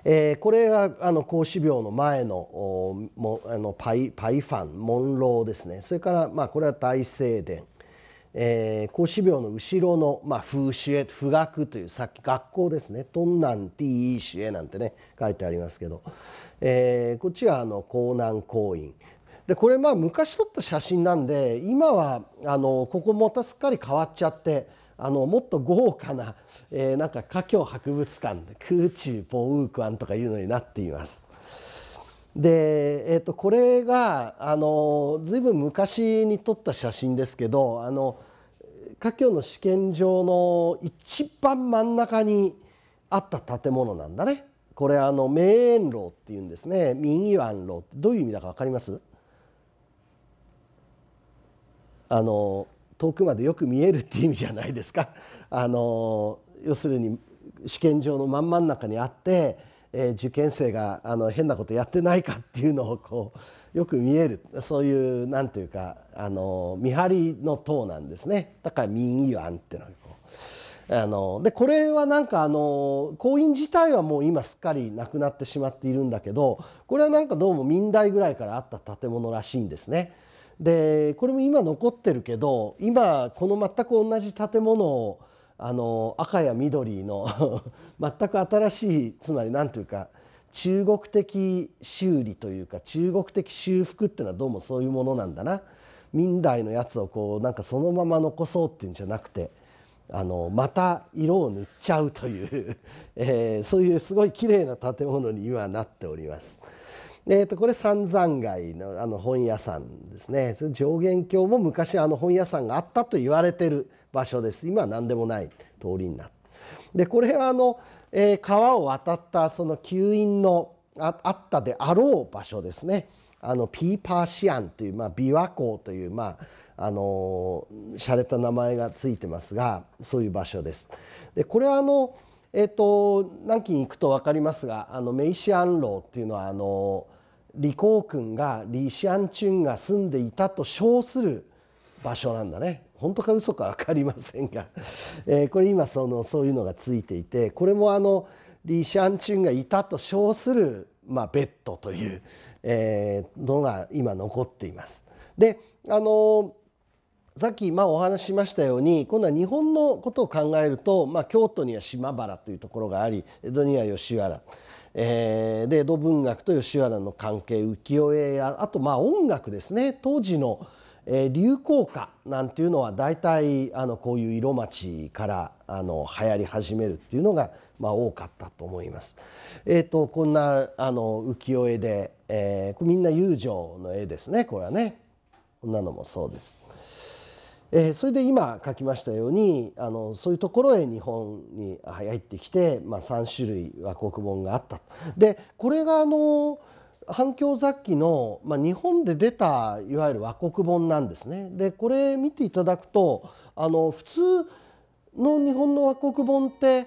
えー、これがあの孔子廟の前のもあのパイパイファンモンロですねそれから、まあ、これは大聖殿えー、孔子廟の後ろの、まあ、風刺絵富学というさっき学校ですね「トンナンティーシエ」なんてね書いてありますけど、えー、こっちはあの江南公院でこれまあ昔撮った写真なんで今はあのここもたすっかり変わっちゃってあのもっと豪華な、えー、なんか華僑博物館空中クアンとかいうのになっています。で、えー、とこれがあのずいぶん昔に撮った写真ですけどあの華僑の試験場の一番真ん中にあった建物なんだねこれあの明遠楼っていうんですね民意安楼ってどういう意味だか分かりますあの遠くまでよく見えるっていう意味じゃないですか あの要するに試験場の真ん真ん中にあって、えー、受験生があの変なことやってないかっていうのをこうよく見えるそういう何ていうかあの見張りの塔なんですねだから民意案ってのこうあのでこれはなんかあの行員自体はもう今すっかりなくなってしまっているんだけどこれはなんかどうも明代ぐらいからあった建物らしいんですね。でこれも今残ってるけど今この全く同じ建物をあの赤や緑の 全く新しいつまり何ていうか中国的修理というか中国的修復っていうのはどうもそういうものなんだな明代のやつをこうなんかそのまま残そうっていうんじゃなくてあのまた色を塗っちゃうという えー、そういうすごい綺麗な建物に今なっております。えー、とこれ三山街のあの本屋さんですね上元橋も昔あの本屋さんがあったと言われてる場所です今は何でもない通りになってでこれはあのえー、川を渡ったその吸引のああったであろう場所ですねあのピーパーシアンという、まあ、琵琶湖という、まああのー、洒落た名前がついてますがそういう場所です。でこれはあの、えーと、南京行くと分かりますがあのメイシアン楼っていうのはあの李光君が李シアンチュンが住んでいたと称する場所なんだね本当か嘘か分かりませんが、えこれ今そのそういうのがついていてこれもあのリ・シャンチュンがいたと称する、まあ、ベッドという、えー、のが今残っています。であのさっきまあお話ししましたように今度は日本のことを考えると、まあ、京都には島原というところがあり江戸には吉原、えー、で江戸文学と吉原の関係浮世絵やあとまあ音楽ですね当時のえ流行歌なんていうのは大体あのこういう色町からあの流行り始めるっていうのが、まあ、多かったと思います。えーと、こんなあの浮世絵で、えー、みんな友情の絵ですねこれはねこんなのもそうです。えー、それで今書きましたようにあのそういうところへ日本に入ってきて、まあ、3種類和国本があった。でこれがあの反響雑記の、まあ、日本で出たいわゆる和国本なんですね。でこれ見ていただくとあの普通の日本の和国本って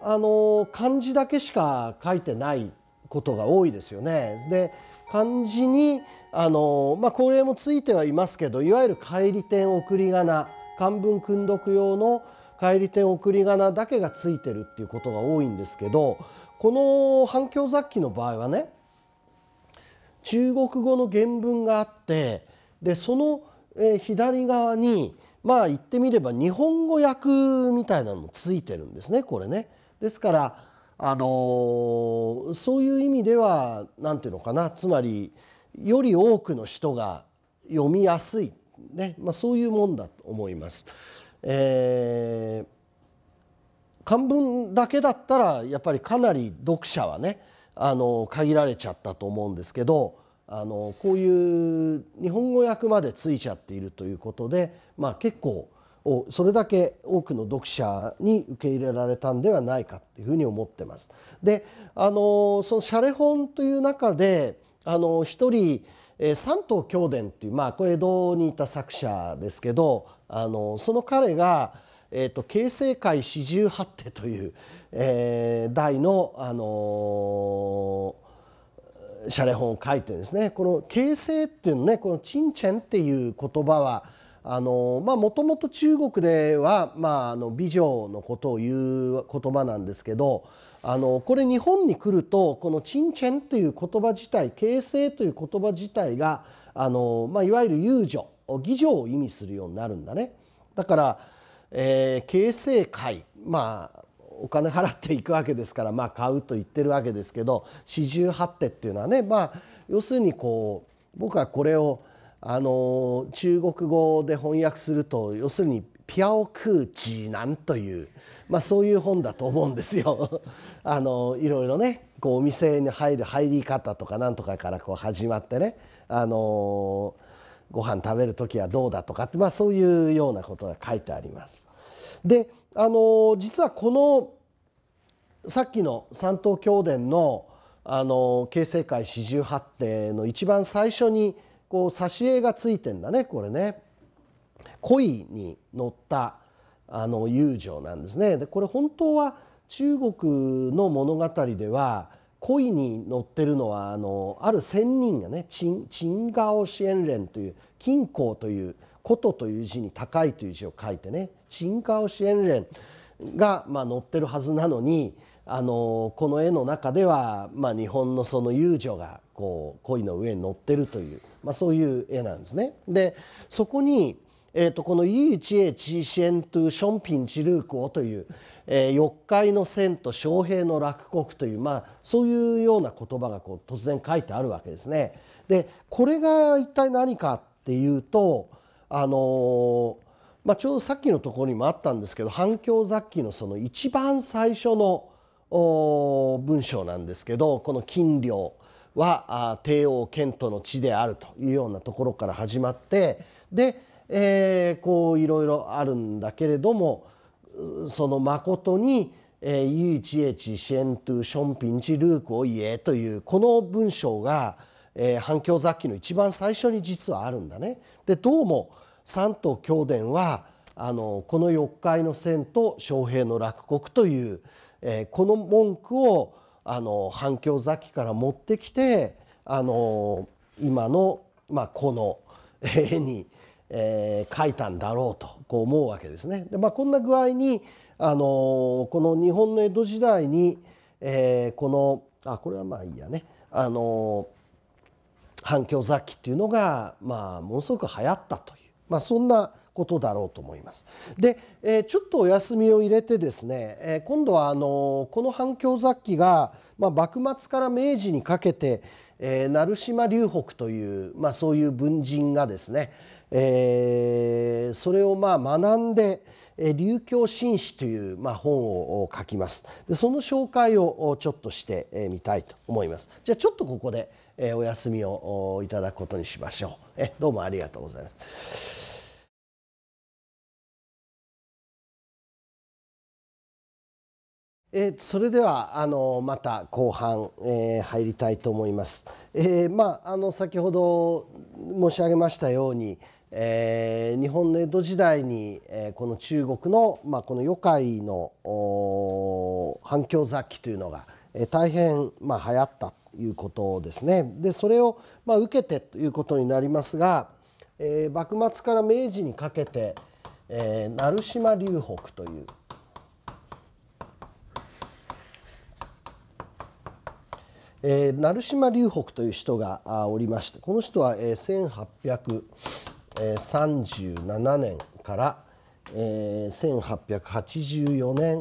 あの漢字だけしか書いてないことが多いですよね。で漢字にあの、まあ、これもついてはいますけどいわゆる返り点送り仮名漢文訓読用の返り点送り仮名だけがついてるっていうことが多いんですけどこの反響雑記の場合はね中国語の原文があってでその、左側にまあ言ってみれば日本語訳みたいなのもついてるんですねこれね。ですからあのそういう意味では何ていうのかなつまりより多くの人が読みやすい、ねまあ、そういうもんだと思います。えー、漢文だけだったらやっぱりかなり読者はねあの限られちゃったと思うんですけどあのこういう日本語訳までついちゃっているということで、まあ、結構それだけ多くの読者に受け入れられたんではないかというふうに思ってます。であのそのシャレ本という中であの一人三島教伝っていう、まあ、これ江戸にいた作者ですけどあのその彼が、えっと「形成会四十八手」というえー、大の、あのー、シャレ本を書いてですねこの形成っていうのねこのチンチェンっていう言葉はあのまあもともと中国では、まあ、あの美女のことを言う言葉なんですけどあのこれ日本に来るとこの「チンチェン」という言葉自体「形成」という言葉自体があの、まあ、いわゆる遊女儀女を意味するようになるんだね。だから、えー、形成会まあお金払っていくわけですから、まあ、買うと言ってるわけですけど四十八手っていうのはね、まあ、要するにこう僕はこれをあの中国語で翻訳すると要するに「ピアオクーチーなん」という、まあ、そういう本だと思うんですよ。あのいろいろねこうお店に入る入り方とかなんとかからこう始まってねあのご飯食べる時はどうだとかって、まあ、そういうようなことが書いてあります。であの実はこのさっきの三島教伝のあの形成会四十八手の一番最初にこう挿絵がついてんだねこれね恋に乗ったあの遊女なんですねでこれ本当は中国の物語では恋に乗ってるのはあのある仙人がね「チンチンガオンレ連」という「金鉱」という「琴」という字に「高い」という字を書いてね鎮火支援連が、まあ、載ってるはずなのにあのこの絵の中では、まあ、日本のその遊女がこう恋の上に乗ってるという、まあ、そういう絵なんですね。でそこにえーと、この「イーチエチシエントゥションピンチルーコー」という「えー、四海の千と昌平の落国」という、まあ、そういうような言葉がこう突然書いてあるわけですね。でこれが一体何かっていうと、あのまあ、ちょうどさっきのところにもあったんですけど反響雑記のその一番最初の文章なんですけどこの金陵は帝王遣都の地であるというようなところから始まってで、えー、こういろいろあるんだけれどもその誠に「唯一へ知支援とションピンチルークを言え」というこの文章が、えー、反響雑記の一番最初に実はあるんだね。でどうも三都教伝はあのこの四階の線と将兵の落国という、えー、この文句をあの反響雑記から持ってきてあの今の、まあ、この絵に、えー、描いたんだろうとこう思うわけですね。でまあ、こんな具合にあのこの日本の江戸時代に、えー、このあこれはまあいいやねあの反響雑記っていうのが、まあ、ものすごく流行ったという。まあ、そんなことだろうと思います。で、えー、ちょっとお休みを入れてですね、えー、今度はあのこの反響雑記が、まあ、幕末から明治にかけて、えー、成島隆北という、まあ、そういう文人がですね、えー、それをまあ学んで「琉球紳士」というま本を書きますでその紹介をちょっとしてみたいと思いますじゃあちょっとここでお休みをいただくことにしましょうえどうもありがとうございます。えー、それではあのまた後半、えー、入りたいと思います。えー、まああの先ほど申し上げましたように、えー、日本の江戸時代に、えー、この中国のまあこの余海の反響雑記というのが、えー、大変まあ流行ったということですね。でそれをまあ受けてということになりますが、えー、幕末から明治にかけて、えー、鳴島流北というえー、成島隆北という人がおりましてこの人は、え1837年から、え1884年、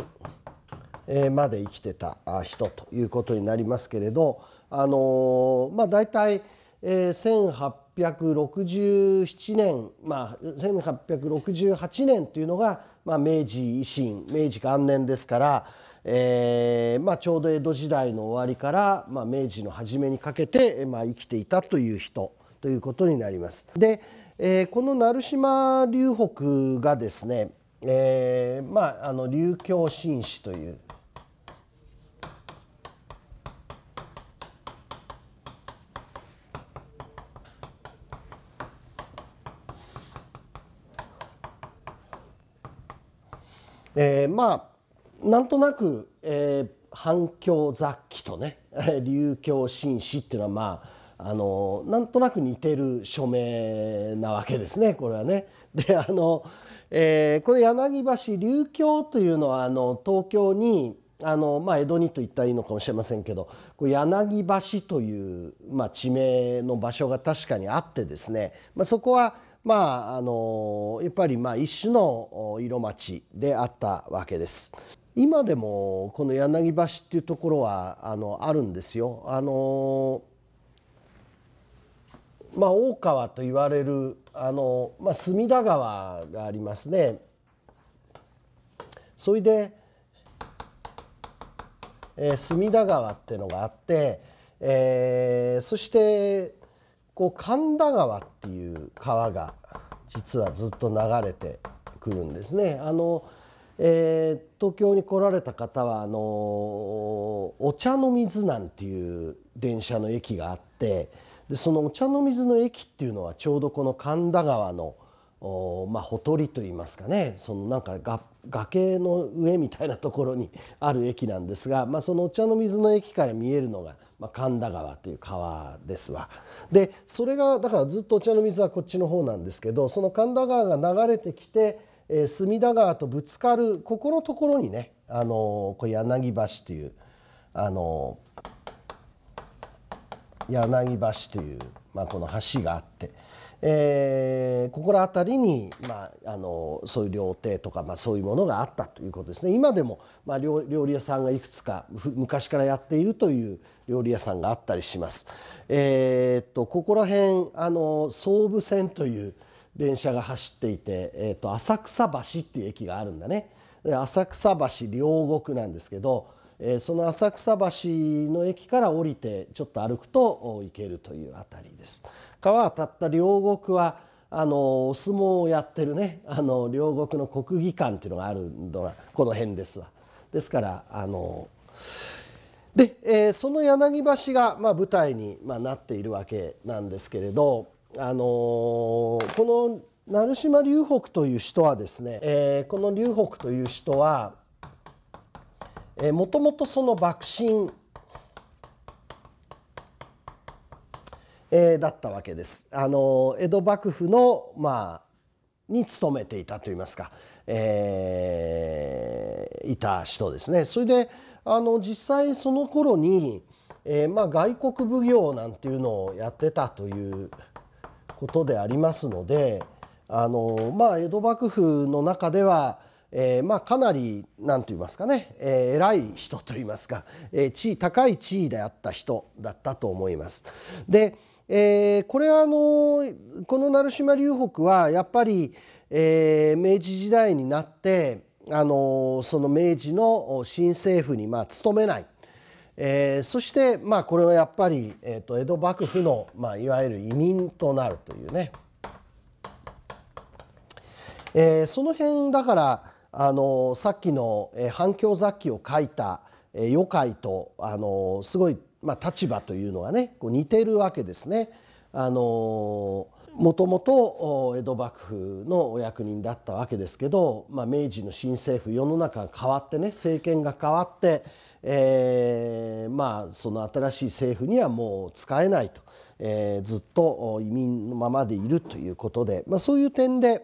えまで生きてた人ということになりますけれど、あのー、まあ、大体、え1867年、まあ、1868年というのが、まあ、明治維新明治元年ですから。えーまあ、ちょうど江戸時代の終わりから、まあ、明治の初めにかけて、まあ、生きていたという人ということになります。で、えー、この成島龍北がですね、えーまあ、あの琉教紳士というえー、まあなんとなく、えー、反響雑記とね 流教紳士っていうのはまああのなんとなく似てる署名なわけですねこれはね。であの、えー、この柳橋流教というのはあの東京にあの、まあ、江戸にと言ったらいいのかもしれませんけどこう柳橋という、まあ、地名の場所が確かにあってですね、まあ、そこはまあ、あのやっぱりまあ一種の色町であったわけです。今でもこの柳橋っていうところはあのあるんですよ。あのまあ、大川と言われるあの、まあ、隅田川がありますね。それで、えー、隅田川っていうのがあって、えー、そしてこう神田川っていう川が実はずっと流れてくるんですね。あのえー、東京に来られた方はあのー、お茶の水なんていう電車の駅があってでそのお茶の水の駅っていうのはちょうどこの神田川の、まあ、ほとりといいますかねそのなんかが崖の上みたいなところにある駅なんですが、まあ、そのお茶の水の駅から見えるのが、まあ、神田川という川ですわ。でそれがだからずっとお茶の水はこっちの方なんですけどその神田川が流れてきてえー、隅田川とぶつかるここのところにね、あのー、これ柳橋という、あのー、柳橋という、まあ、この橋があって、えー、ここら辺りに、まあ、あのそういう料亭とか、まあ、そういうものがあったということですね今でも、まあ、料理屋さんがいくつか昔からやっているという料理屋さんがあったりします。えー、っとここら辺あの総武線という電車が走っていて、えーと、浅草橋っていう駅があるんだね。浅草橋両国なんですけど、えー、その浅草橋の駅から降りてちょっと歩くと行けるというあたりです。川たった両国はあのお相撲をやってるねあの両国の国技館っていうのがあるのがこの辺ですわ。ですからあので、えー、その柳橋が、まあ、舞台に、まあ、なっているわけなんですけれどあのー、この成島龍北という人はですね、えー、この龍北という人は、えもともとその幕臣えー、だったわけです。あの江戸幕府の、まあ、に勤めていたといいますか、えー、いた人ですね。それであの実際その頃に、えー、まあ、外国奉行なんていうのをやってたということでありますのであの、まあ、江戸幕府の中では、えーまあ、かなり何と言いますかね、えー、偉い人と言いますか、えー、地位高い地位であった人だったと思います。で、えー、これはあのこの成島隆北はやっぱり、えー、明治時代になってあのその明治の新政府にまあ勤めないえー、そして、まあ、これはやっぱり、えーと、江戸幕府の、まあ、いわゆる移民となるというね、えー、その辺だからあのさっきの、えー、反響雑記を書いた、えー、余会とあのすごい、まあ、立場というのがねこう似てるわけですね。あのもともと江戸幕府のお役人だったわけですけど、まあ、明治の新政府世の中が変わってね政権が変わってえー、まあその新しい政府にはもう使えないと、えー、ずっと移民のままでいるということで、まあ、そういう点で、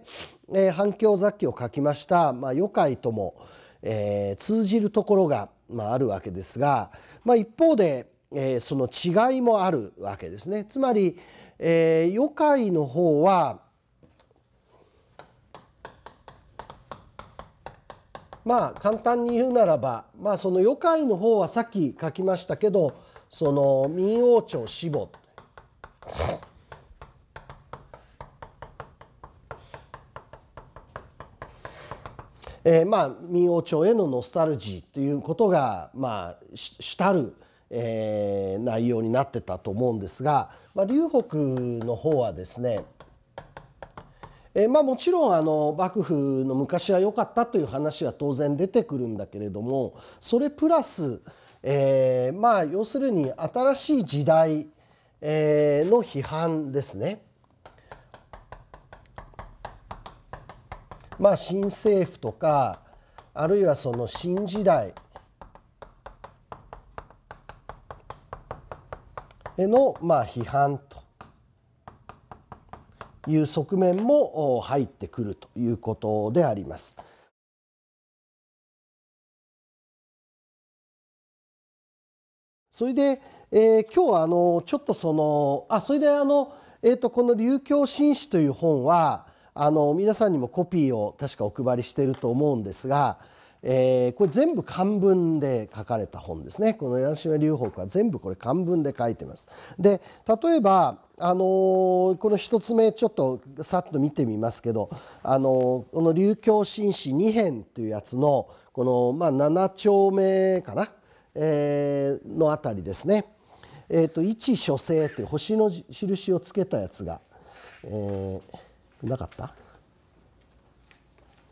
えー、反響雑記を書きました、まあ、余会とも、えー、通じるところが、まあ、あるわけですが、まあ、一方で、えー、その違いもあるわけですね。つまり、えー、余会の方はまあ簡単に言うならば、まあ、その「余会の方はさっき書きましたけどその明王朝死母えー、まあ明王朝へのノスタルジーということがまあ主たる、えー、内容になってたと思うんですが、まあ、龍北の方はですねえまあ、もちろんあの幕府の昔は良かったという話は当然出てくるんだけれどもそれプラス、えー、まあ要するに新しい時代、えー、の批判ですね。まあ、新政府とかあるいはその新時代のまあ批判という側面も入ってくるということであります。それで、えー、今日はあのちょっとそのあそれであの、えーと、この「流球紳士」という本はあの皆さんにもコピーを確かお配りしていると思うんですが。えー、これ全部漢文で書かれた本ですねこの柳島流北は全部これ漢文で書いてます。で例えばあのー、この1つ目ちょっとさっと見てみますけど、あのー、この「琉球紳士2編」というやつのこの、まあ、7丁目かな、えー、のあたりですね「えーと、と一書生」という星の印をつけたやつが、えー、なかった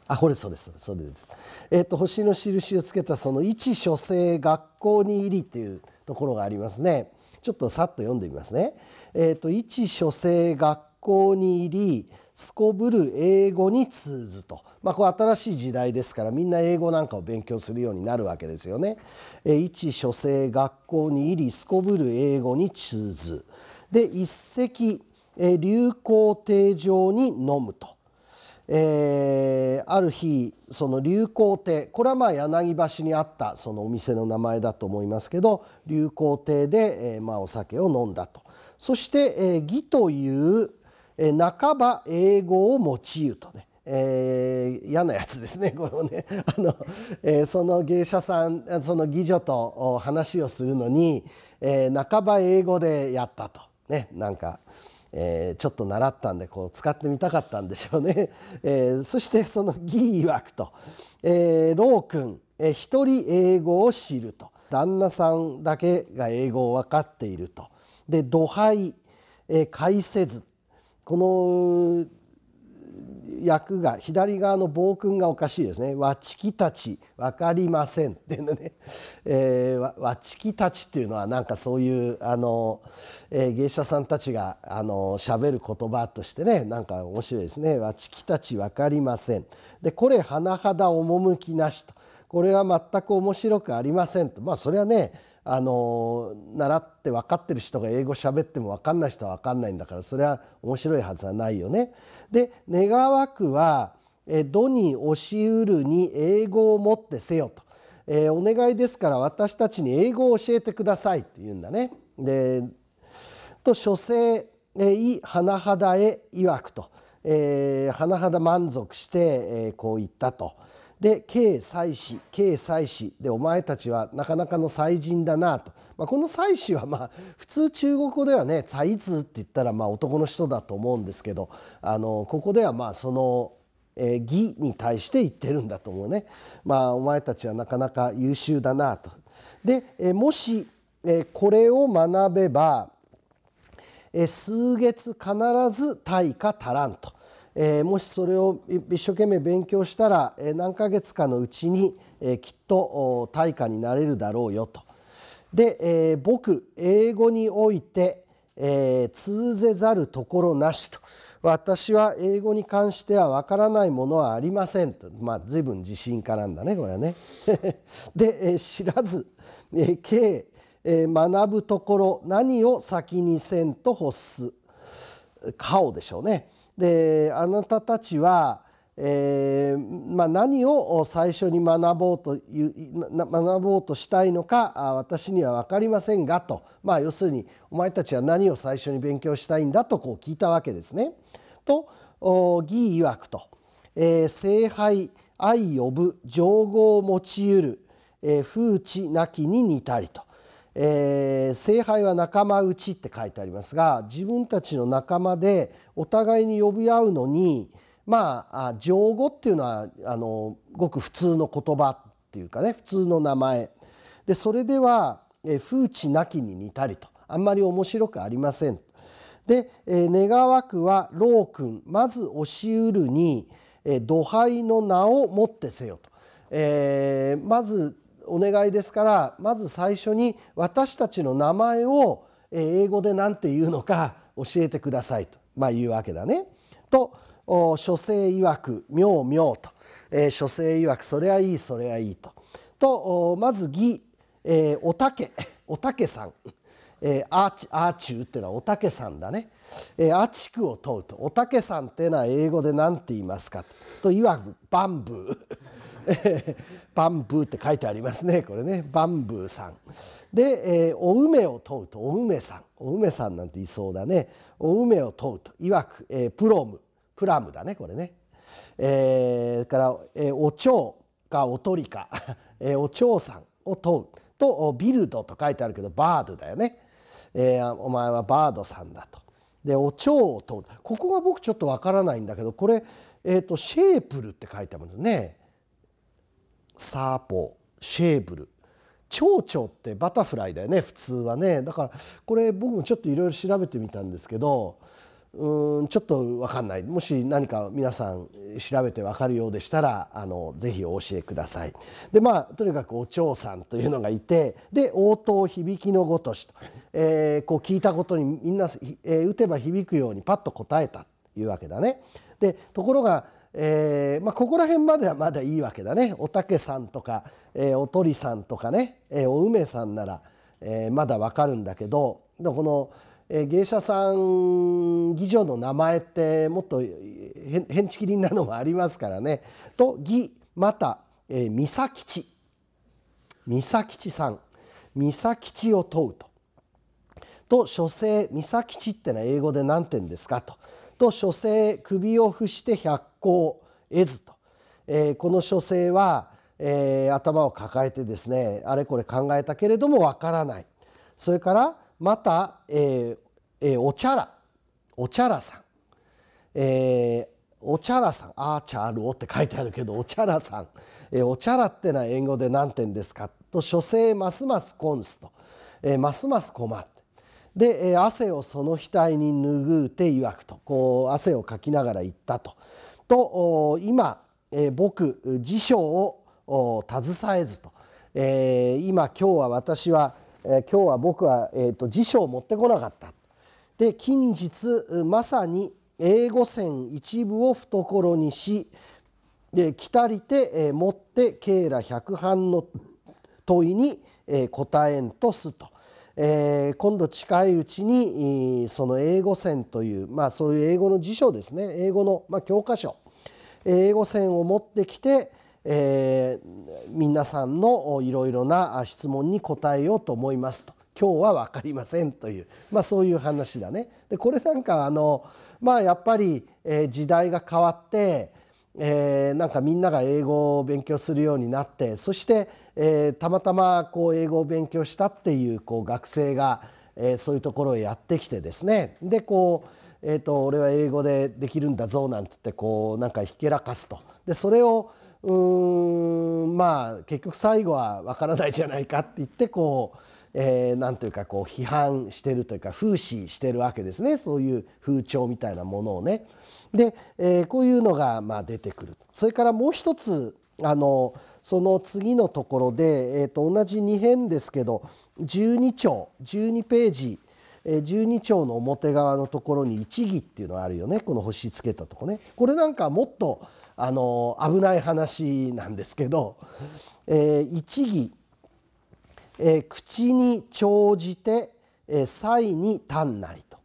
あこれそうですそうですえっ、ー、と星の印をつけたその一書生学校に入りっていうところがありますねちょっとさっと読んでみますねえっ、ー、と一書生学校に入りすこぶる英語に通ずと、まあ、これ新しい時代ですからみんな英語なんかを勉強するようになるわけですよね。え一書生学校に入りすこぶる英語に通ずで一石流行定常に飲むとえー、ある日その流行亭これはまあ柳橋にあったそのお店の名前だと思いますけど流行亭で、えーまあ、お酒を飲んだとそして、えー、義という、えー、半ば英語を用いるとね、えー、嫌なやつですねこのね あの、えー、その芸者さんその義女と話をするのに、えー、半ば英語でやったとねなんか。えー、ちょっと習ったんでこう使ってみたかったんでしょうね、えー、そしてその義曰くと、えー、ロー君、えー、一人英語を知ると旦那さんだけが英語を分かっているとで土配、えー、介せずこの役が左側の暴君がおかしいですね「わちきたち分かりません」っていうのね「えー、わちきたち」っていうのはなんかそういうあの、えー、芸者さんたちがあの喋る言葉としてねなんか面白いですね「わちきたち分かりません」で「これ甚だ趣なし」と。これは全く面白くありませんとまあそれはねあの習って分かってる人が英語喋っても分かんない人は分かんないんだからそれは面白いはずはないよね。で願わくはえどに押しうるに英語を持ってせよと、えー、お願いですから私たちに英語を教えてくださいって言うんだね。でと書生い甚だへ曰くと、えー、甚だ満足して、えー、こう言ったと。で敬祭祀」「慶祭祀」でお前たちはなかなかの祭人だなと、まあ、この祭祀はまあ普通中国語ではね祭通って言ったらまあ男の人だと思うんですけどあのここではまあその、え義に対して言ってるんだと思うね、まあ、お前たちはなかなか優秀だなと。で、えもし、えこれを学べば、え数月必ず対価足らんと。えもしそれを一生懸命勉強したら、え何ヶ月かのうちに、えきっと対価になれるだろうよと。で、え僕英語において、え通ぜざるところなしと。私は英語に関してはわからないものはありませんと、まあ、随分自信家なんだねこれはね。で、え知らず、え経え学ぶところ何を先にせんと欲す顔でしょうね。であなたたちは、えー、まあ、何を最初に学ぼうという学ぼうとしたいのか私には分かりませんがと、まあ、要するにお前たちは何を最初に勉強したいんだとこう聞いたわけですね。と義曰くと、えー、聖杯愛呼ぶ情合をちゆる、えー、風知なきに似たりとえー、聖杯は仲間内って書いてありますが自分たちの仲間でお互いに呼び合うのにまあ情語っていうのはあのごく普通の言葉っていうかね普通の名前でそれでは、えー、風知なきに似たりとあんまり面白くありません。で、えー、願わくは老君まず押しうるに、えー、土灰の名を持ってせよと、えー、まずお願いですからまず最初に私たちの名前を英語で何て言うのか 教えてくださいと、まあ、いうわけだね。と書生曰く「妙妙」と、え書生曰く「それはいいそれはいいと」とまず義、えー、おたけ おたけさん、えー、アーチューっていうのはおたけさんだね、えー、アチクを問うとおたけさんっていうのは英語で何て言いますかとわく「バンブー」バンブーって書いてありますねこれねバンブーさんで、えー、お梅を問うとお梅さんお梅さんなんていそうだねお梅を問うといわく、えー、プロムプラムだねこれね、えー、から、えー、お蝶かおとりか、えー、お蝶さんを問うとビルドと書いてあるけどバードだよね、えー、お前はバードさんだとでお蝶を問うここが僕ちょっとわからないんだけどこれ、えーと、シェープルって書いてあるんですね。サーポシェーブル蝶々ってバタフライだよね普通はねだからこれ僕もちょっといろいろ調べてみたんですけどうんちょっと分かんないもし何か皆さん調べて分かるようでしたらあのぜひお教えください。でまあとにかくお蝶さんというのがいてで応答響きのごとしと、えー、こう聞いたことにみんな、えー、打てば響くようにパッと答えたというわけだね。でところがえー、まあ、ここら辺まではまだいいわけだねおたけさんとか、えー、おとりさんとかね、えー、お梅さんなら、えまだわかるんだけどでこの、え芸者さん議女の名前ってもっとへんちきりんなのもありますからねと義また、え三崎吉三崎吉さん三崎吉を問うと。と書生三崎吉ってのは英語で何点ですかと。と書生首を伏して百を得ずと、えー、この書生は、えー、頭を抱えてですねあれこれ考えたけれどもわからないそれからまた、えー、おちゃらおちゃらさん、えおちゃらさんあーチャールオって書いてあるけどおちゃらさん、えおちゃらってのは英語で何点ですかと書生ますますコンスと、えますます困ってで、え汗をその額に拭うて曰くとこう汗をかきながら言ったと。と今、僕辞書を携えずと、今今日は私は、今日は僕は、辞書を持ってこなかったで近日まさに英語線一部を懐にしで来たりて、持って慶羅百般の問いに、答えんとすとえー、今度近いうちにその英語線という、まあ、そういう英語の辞書ですね英語の、まあ、教科書英語線を持ってきて、えー、皆さんのいろいろな質問に答えようと思いますと今日は分かりませんという、まあ、そういう話だね。でこれなんかあの、まあ、やっぱり、えー、時代が変わって、えー、なんかみんなが英語を勉強するようになってそしてえー、たまたまこう英語を勉強したっていうこう学生が、えー、そういうところへやってきてですねでこう、えーと、俺は英語でできるんだぞなんて言ってこうなんかひけらかすと。でそれをうんまあ結局最後は分からないじゃないかって言ってこう、えー、なんというかこう批判してるというか風刺してるわけですねそういう風潮みたいなものをね。で、えー、こういうのがまあ出てくる。それからもう一つあのその次のところで、えー、と同じ2編ですけど12丁12ページ12丁の表側のところに一義っていうのがあるよねこの星つけたとこねこれなんかもっとあの危ない話なんですけど、えー、一義、えー、口に長じて、えー、才に単なりと、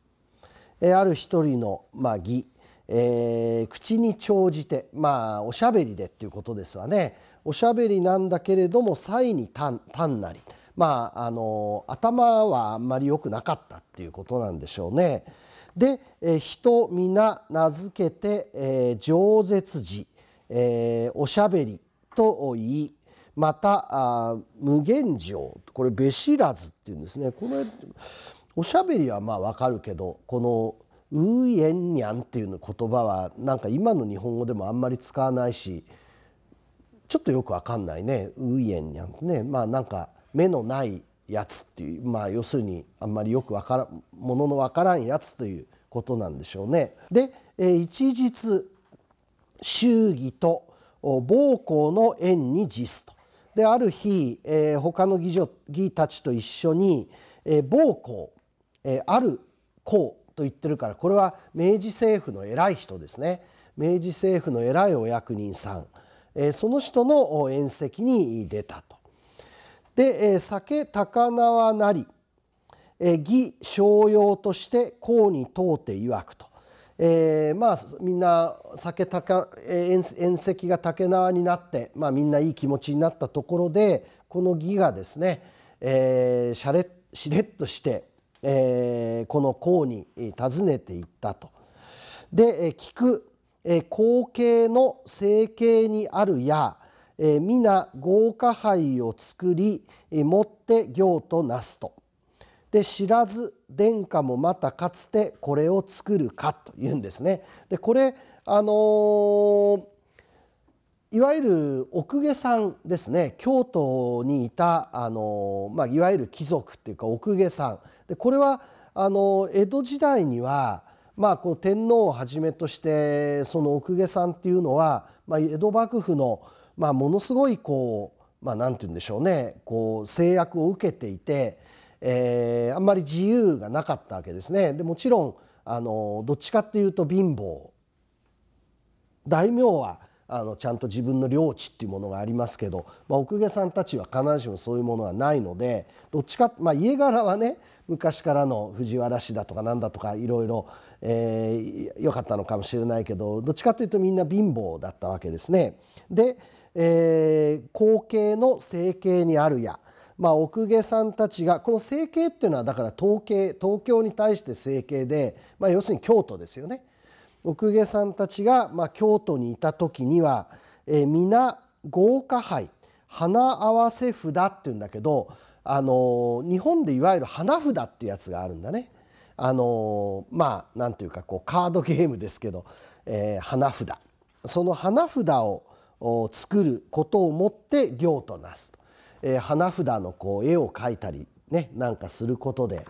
えー、ある一人の、まあ、義、えー、口に長じてまあおしゃべりでっていうことですわねおしゃべりなんだけれども才に単なり、まあ、あの頭はあんまり良くなかったっていうことなんでしょうね。で、え人皆名付けて、えー、饒舌寺、えー、おしゃべりと言いまたあ無限上」これ「べしらず」っていうんですねこのおしゃべりはまあわかるけどこの「うえんにゃん」っていう言葉はなんか今の日本語でもあんまり使わないしちょっとよくわかんないねウイエンニャンねまあなんか目のないやつっていうまあ要するにあんまりよくわからんもののわからんやつということなんでしょうね。で、えー、一日衆議と暴行の縁に実すと。である日、えー、他の議義義たちと一緒に、えー、暴行、えー、ある公と言ってるからこれは明治政府の偉い人ですね明治政府の偉いお役人さんえその人の宴席に出たと。で、え酒高輪なり、え義商用として公に問うて曰くと。えー、まあみんな酒高宴席が竹縄になって、まあ、みんないい気持ちになったところでこの義がですね、えー、しゃれしれっとして、えー、この項に訪ねていったと。で聞く後継の生計にあるや皆豪華杯を作り持って行となすと。で知らず殿下もまたかつてこれを作るかというんですね。でこれあのー、いわゆる奥下さんですね京都にいた、あのー、まあ、いわゆる貴族っていうか奥下さんでこれはあのー、江戸時代にはまあ、こう天皇をはじめとしてその奥家さんっていうのは、まあ、江戸幕府の、まあ、ものすごいこう、まあ、なんて言うんでしょうねこう制約を受けていて、えー、あんまり自由がなかったわけですね。でもちろんあのどっちかっていうと貧乏大名はあのちゃんと自分の領地っていうものがありますけど、まあ、奥家さんたちは必ずしもそういうものはないのでどっちか、まあ、家柄はね昔からの藤原氏だとか何だとかいろいろえー、よかったのかもしれないけどどっちかというとみんな貧乏だったわけですね。で、えー、後継の生計にあるや、まあ、奥下さんたちがこの生計っていうのはだから統計東京に対して生計で、まあ、要するに京都ですよね。奥下さんたちが、まあ、京都にいた時には、えー、皆豪華杯花合わせ札っていうんだけど、あのー、日本でいわゆる花札ってやつがあるんだね。あのまあ何ていうかこうカードゲームですけど、えー、花札その花札を作ることをもって行となすと、えー、花札のこう絵を描いたりねなんかすることで、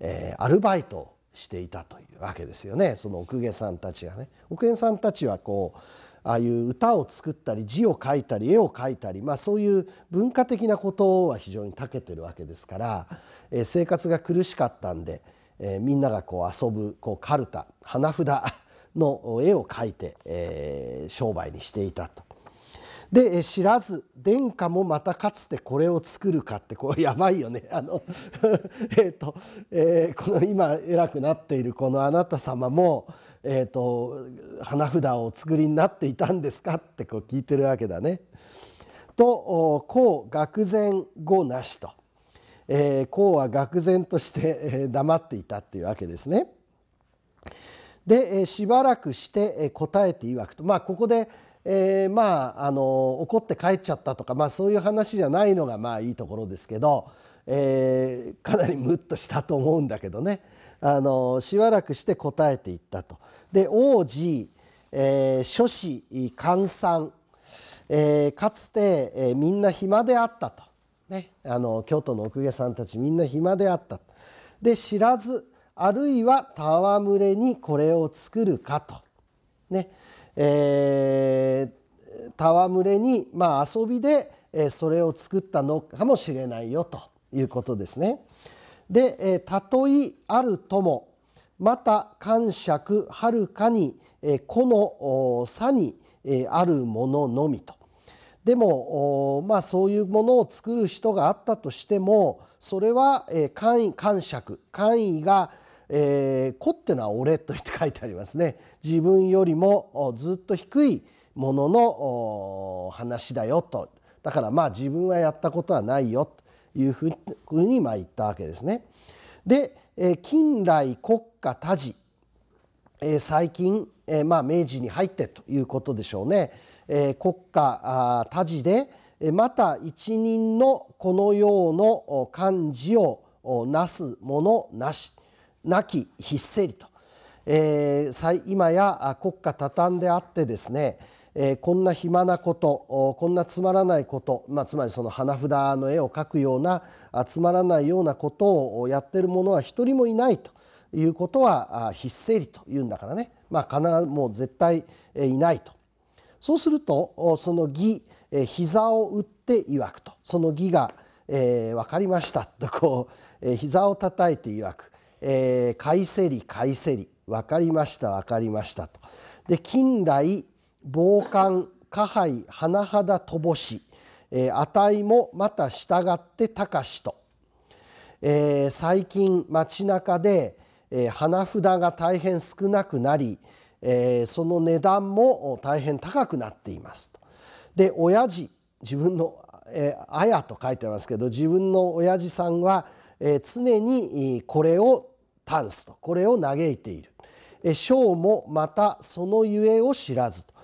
えー、アルバイトをしていたというわけですよねその奥下さんたちがね。奥下さんたちはこうああいう歌を作ったり字を書いたり絵を書いたり、まあ、そういう文化的なことは非常に長けてるわけですから、えー、生活が苦しかったんで。えみんながこう遊ぶこうカルタ花札 の絵を描いて、え商売にしていたと。で知らず殿下もまたかつてこれを作るかってこれやばいよね あの えっと、えー、この今偉くなっているこのあなた様も、えーと、と花札をお作りになっていたんですかってこう聞いてるわけだね。とこう愕然語なしとえー、孔は愕然として、え黙っていたっていうわけですね。で、えしばらくして、え答えて曰くとまあここで、えー、まああの怒って帰っちゃったとか、まあ、そういう話じゃないのがまあいいところですけど、えー、かなりムッとしたと思うんだけどねあのしばらくして答えていったと。で王子、えー、諸子換算、えー、かつて、えー、みんな暇であったと。ね、あの京都のお公家さんたちみんな暇であったで知らずあるいは戯れにこれを作るかとねえー、戯れに、まあ、遊びで、それを作ったのかもしれないよということですね。で、たとえあるともまた感釈はるかに、この差に、あるもののみと。でもまあそういうものを作る人があったとしてもそれは、えー、簡易感釈簡易がえ子ってのは俺と言って書いてありますね自分よりもずっと低いものの話だよとだからまあ自分はやったことはないよというふうにまあ言ったわけですね。で、え近来国家多事、え最近、えまあ明治に入ってということでしょうね。え国家多事でまた一人のこのようの漢字をなすものなしなきひっせりと、えー、今や国家多端であってですね、えー、こんな暇なことこんなつまらないこと、まあ、つまりその花札の絵を描くようなつまらないようなことをやってる者は一人もいないということはひっせりというんだからね、まあ、必ずもう絶対いないとそうするとその義、え膝を打って曰くとその義が、えー、分かりましたとこう、えー、膝を叩いて曰く「えー、せり返せり分かりました分かりました」と。で近来傍観下杯甚だ乏し、えー、値もまた従って高しと、えー、最近街中で、えー、花札が大変少なくなり、えー、その値段も大変高くなっていますと。で親父自分の「えー、あや」と書いてますけど自分の親父さんは、えー、常にこれをタンスとこれを嘆いている。ー、もまたそのゆえを知らずと、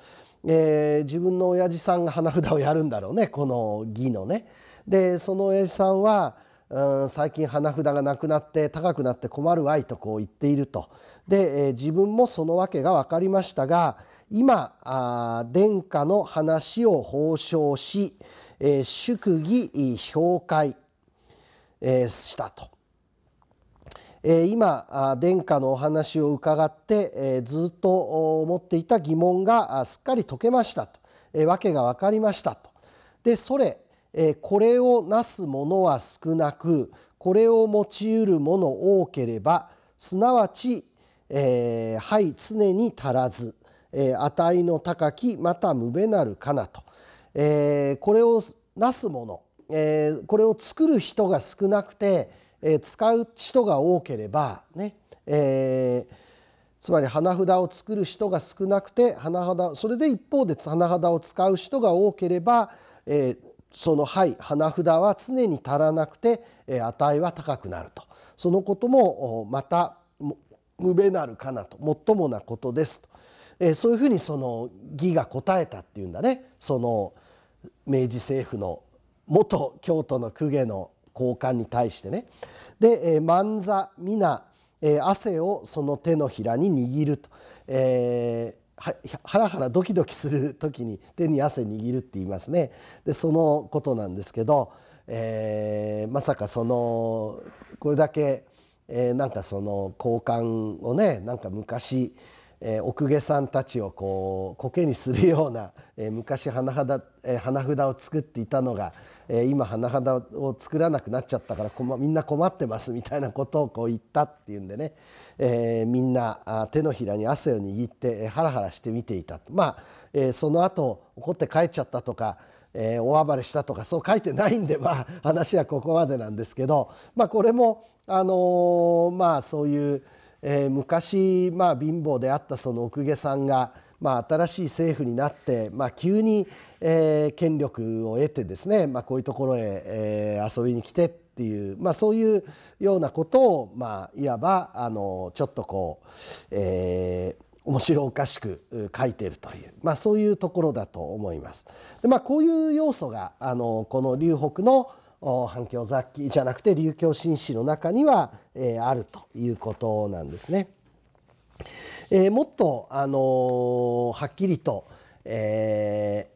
えー、自分の親父さんが花札をやるんだろうねこの義のね。でその親父さんは、うん、最近花札がなくなって高くなって困るわいとこう言っていると。で、え自分もその訳が分かりましたが今あ殿下の話を報奨し、えー、祝儀紹介、えー、したと、えー、今殿下のお話を伺って、えずっと思っていた疑問がすっかり解けましたと、え訳が分かりましたとでそれ、えこれをなす者は少なくこれを用いる者多ければすなわちえー、はい常に足らず、えー、値の高きまた無べなるかなと、えー、これをなすもの、えー、これを作る人が少なくて、えー、使う人が多ければね、えー、つまり花札を作る人が少なくて花肌それで一方で花札を使う人が多ければ、えー、そのい。花札は常に足らなくて値は高くなるとそのこともまた無べなるかなとともなことですと、えー、そういうふうにその義が答えたっていうんだねその明治政府の元京都の公家の高官に対してね。で「万、え、座、皆、えー、汗をその手のひらに握る」と。えーはハラハラドキドキする時に手に汗握るって言いますねでそのことなんですけど、えー、まさかそのこれだけえー、なんかその交換をねなんか昔、えー、奥下さんたちをこう苔にするような、えー、昔花肌、えー、花札を作っていたのが、えー、今花肌を作らなくなっちゃったからこ、ま、みんな困ってますみたいなことをこう言ったっていうんでね、えー、みんなあ手のひらに汗を握って、えー、ハラハラして見ていたまあ、えー、その後怒って帰っちゃったとかえー、大暴れしたとかそう書いてないんで、まあ、話はここまでなんですけど、まあ、これも、あのー、まあ、そういう、えー、昔、まあ、貧乏であったその奥下さんが、まあ、新しい政府になって、まあ、急に、えー、権力を得てですね、まあ、こういうところへ、えー、遊びに来てっていう、まあ、そういうようなことを、まあ、いわばあのちょっとこう、えー、面白おかしく書いているという、まあ、そういうところだと思います。でまあ、こういう要素があのこの龍北の反響雑記じゃなくて琉球紳士の中には、えー、あるということなんですね。えー、もっと、あのー、はっきりと、え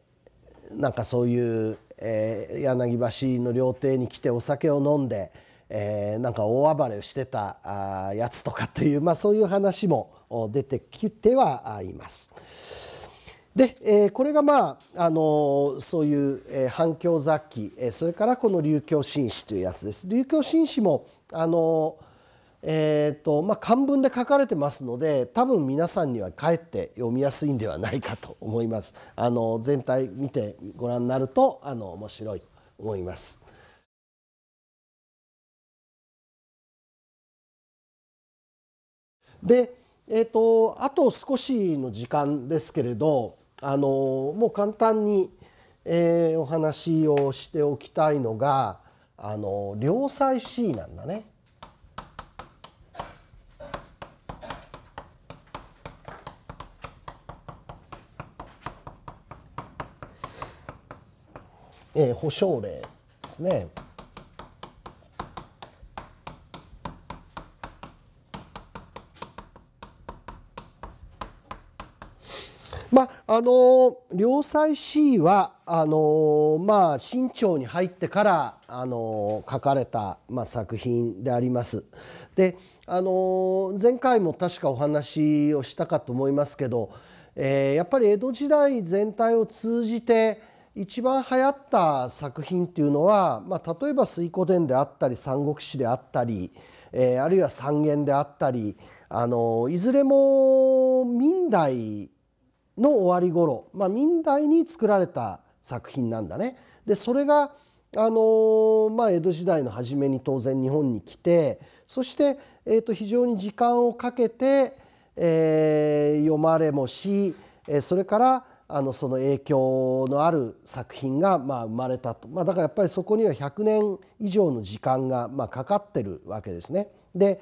ー、なんかそういう、えー、柳橋の料亭に来てお酒を飲んで、えー、なんか大暴れしてたやつとかという、まあ、そういう話も出てきてはいます。で、えー、これがまあ、あのー、そういう、えー、反響雑記、えー、それからこの琉球紳士というやつです。琉球紳士も、あのーえーとまあ、漢文で書かれてますので多分皆さんにはかえって読みやすいんではないかと思います。あの全体見てご覧になるとあの面白いと思います。で、えーと、あと少しの時間ですけれどあのもう簡単に、えー、お話をしておきたいのがあの両妻 C なんだね。えー、保証例ですね。あの両妻 C はあのまあ清朝に入ってからあの書かれた、まあ、作品であります。であの前回も確かお話をしたかと思いますけど、えー、やっぱり江戸時代全体を通じて一番流行った作品っていうのは、まあ、例えば「水古伝」であったり「三国志」であったり、えー、あるいは「三元」であったりあのいずれも明代の終わり頃、まあ、明代に作られた作品なんだね。でそれがあのー、まあ、江戸時代の初めに当然日本に来てそして、えー、と非常に時間をかけて、えー、読まれもし、えそれからあのその影響のある作品がまあ生まれたと、まあ、だからやっぱりそこには100年以上の時間がまあかかってるわけですね。で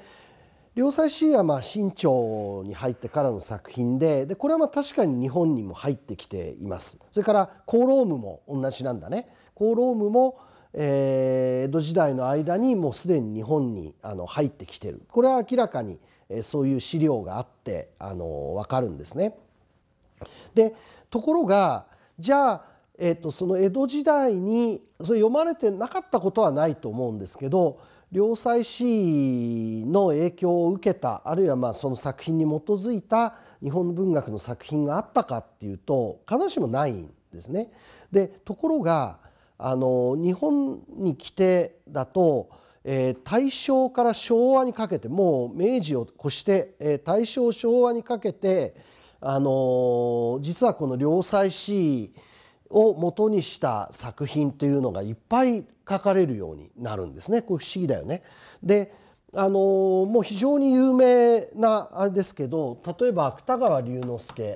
両妻 C はまあ清朝に入ってからの作品ででこれはまあ確かに日本にも入ってきていますそれからコーロームも同じなんだねコーロームも、えー、江戸時代の間にもうすでに日本にあの入ってきてるこれは明らかに、えー、そういう資料があってあの分かるんですね。でところがじゃあ、えーとその江戸時代にそれ読まれてなかったことはないと思うんですけど良妻史の影響を受けたあるいはまあその作品に基づいた日本文学の作品があったかっていうと必ずしもないんですね。でところがあの日本に来てだと、えー、大正から昭和にかけてもう明治を越して、えー、大正昭和にかけて、あのー、実はこの良妻子を元にした作品というのがいっぱい書かれるようになるんですねこれ不思議だよね。であのー、もう非常に有名なあれですけど例えば芥川龍之介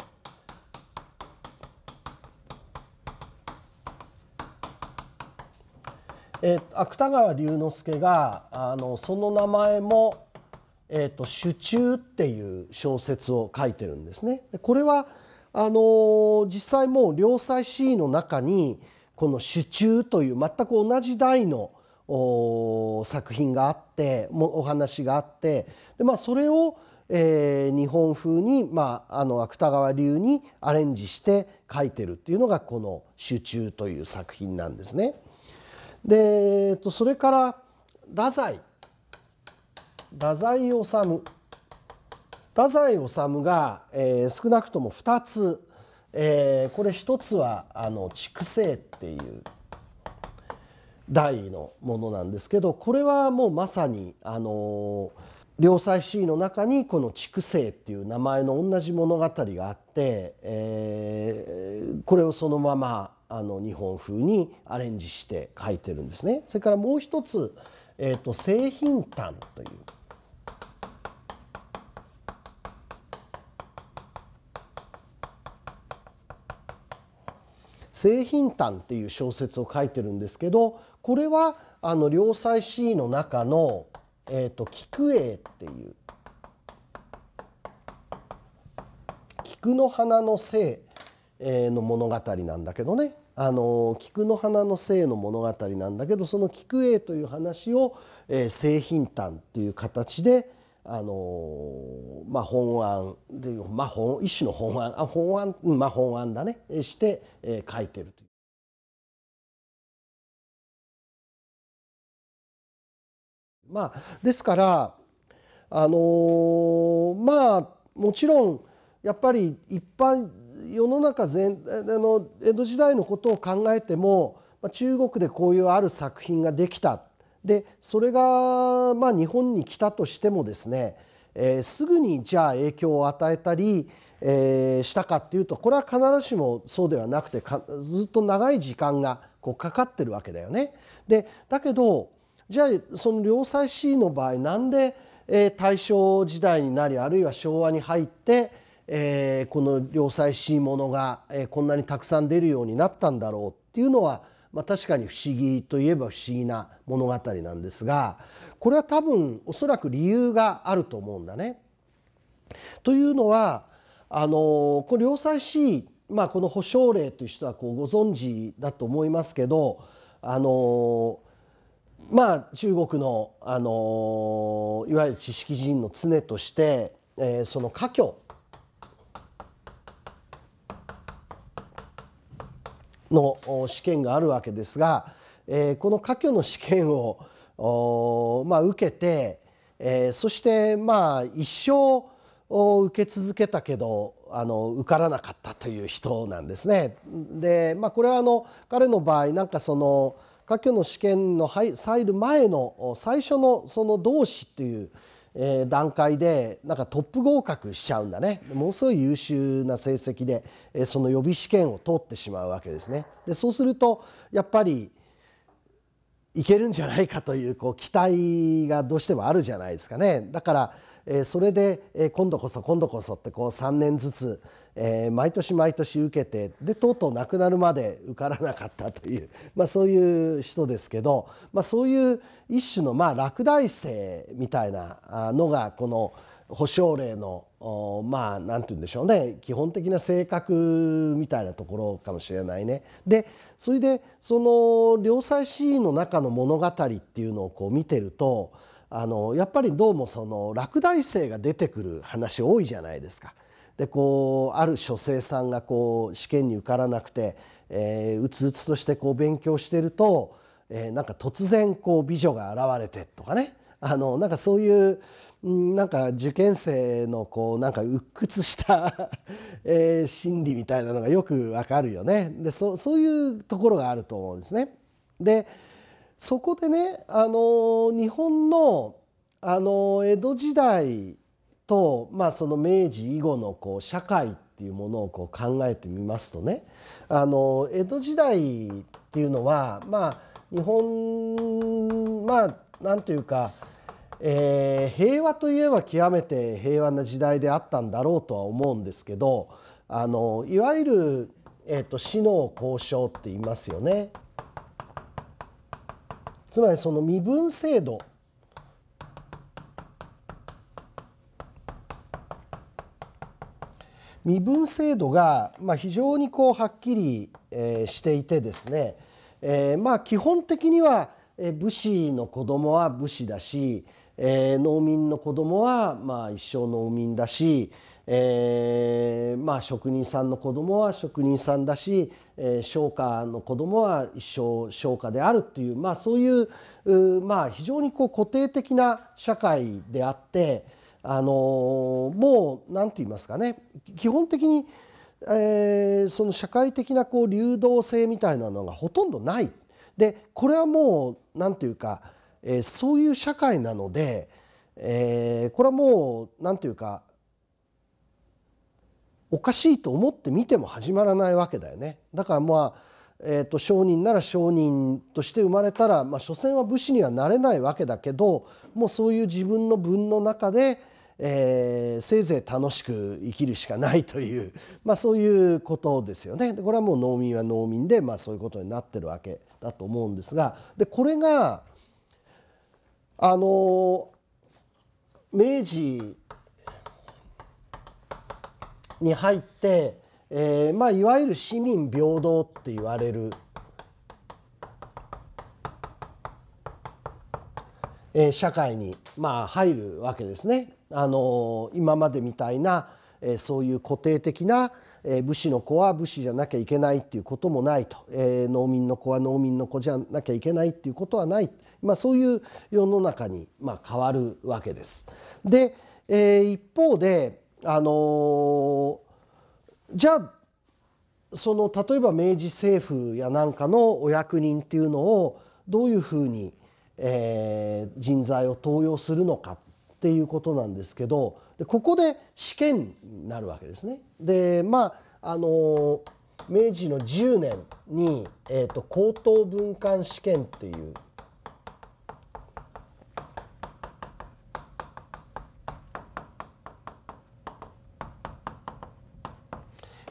えー、芥川龍之介があのその名前も「えーと、手中」っていう小説を書いてるんですね。これはあのー、実際もう「良妻 C の中に「この「手中」という全く同じ題の作品があってお話があってで、まあ、それを、えー、日本風に、まあ、あの芥川流にアレンジして書いてるっていうのがこの「手中」という作品なんですね。で、えっと、それから太宰太宰治太宰治が、えー、少なくとも2つえー、これ一つはあの畜生っていう台のものなんですけどこれはもうまさにあの良妻子の中にこの「畜生」っていう名前の同じ物語があって、えー、これをそのままあの日本風にアレンジして書いてるんですね。それからもう一つ、えーと、と製品譚という製品譚っていう小説を書いてるんですけどこれはあの両妻 C の中の、えーと、菊栄っていう菊の花の性の物語なんだけどねあの菊の花の性の物語なんだけどその菊栄という話を「えー、製品譚」っていう形で、あのまあ、本案で、まあ本、一種の本案あ本案、まあ、本案だねして、えー、書いてるという。まあ、ですからあのー、まあもちろんやっぱり一般世の中全あの江戸時代のことを考えてもまあ、中国でこういうある作品ができたでそれがまあ日本に来たとしてもですね、えー、すぐにじゃあ影響を与えたり、えー、したかっていうとこれは必ずしもそうではなくてずっと長い時間がこうかかってるわけだよね。でだけどじゃあその良妻 C の場合なんで、えー、大正時代になりあるいは昭和に入って、えー、この良妻 C ものが、えー、こんなにたくさん出るようになったんだろうっていうのはまあ、確かに不思議といえば不思議な物語なんですがこれは多分おそらく理由があると思うんだね。というのはあのこの良妻詩、まあ、この保証令という人はこうご存知だと思いますけどあのまあ中国のあのいわゆる知識人の常として、えー、その家教の試験があるわけですが、えー、この科挙の試験を、まあ、受けて、えー、そしてまあ一生受け続けたけどあの受からなかったという人なんですね。で、まあ、これはあの彼の場合なんかその科挙の試験の入る前の最初のその同志というえー、段階でなんかトップ合格しちゃうんだねものすごい優秀な成績で、えー、その予備試験を通ってしまうわけですね。でそうするとやっぱりいけるんじゃないかというこう期待がどうしてもあるじゃないですかね。だから、えー、それで、えー、今度こそ今度こそってこう3年ずつ、えー、毎年毎年受けてでとうとう亡くなるまで受からなかったという、まあ、そういう人ですけど、まあ、そういう一種のまあ落第生みたいなのがこの保証令のまあ何て言うんでしょうね基本的な性格みたいなところかもしれないね。でそれでその良妻詩の中の物語っていうのをこう見てるとあのやっぱりどうもその落第生が出てくる話多いじゃないですか。でこうある書生さんがこう試験に受からなくて、えー、うつうつとしてこう勉強してると、えー、なんか突然こう美女が現れてとかねあのなんかそういうなんか受験生のこうなんか鬱屈した えー、心理みたいなのがよくわかるよねでそそういうところがあると思うんですね。でそこでねあの日本のあの江戸時代と、まあ、その明治以後のこう社会っていうものをこう考えてみますとねあの江戸時代っていうのは、まあ、日本まあ何というか、えー、平和といえば極めて平和な時代であったんだろうとは思うんですけどあのいわゆる、えーと死の交渉って言いますよね。つまりその身分制度身分制度が、まあ、非常にこうはっきり、えー、していてですね、えー、まあ基本的には、えー、武士の子供は武士だし、えー、農民の子供はまあ一生農民だし、えー、まあ職人さんの子供は職人さんだし、えー、商家の子供は一生商家であるという、まあ、そういうまあ非常にこう固定的な社会であって。あのもう何て言いますかね基本的に、えー、その社会的なこう流動性みたいなのがほとんどないでこれはもう何て言うか、えー、そういう社会なので、えー、これはもう何て言うかおかしいと思って見ても始まらないわけだよね。だからまあえーと商人なら商人として生まれたら、まあ、所詮は武士にはなれないわけだけどもうそういう自分の分の中で、えー、せいぜい楽しく生きるしかないという、まあ、そういうことですよね。これはもう農民は農民で、まあ、そういうことになってるわけだと思うんですがでこれがあの明治に入って、えーまあ、いわゆる市民平等って言われる、え社会に、まあ、入るわけですね。あの今までみたいな、えそういう固定的な、え武士の子は武士じゃなきゃいけないっていうこともないと、え農民の子は農民の子じゃなきゃいけないっていうことはない、まあ、そういう世の中に、まあ変わるわけです。で、え一方で、あのじゃあその例えば明治政府やなんかのお役人っていうのをどういうふうに、え人材を登用するのかっていうことなんですけどでここで試験になるわけですね。でまああの明治の10年に、えーと、と高等文官試験っていう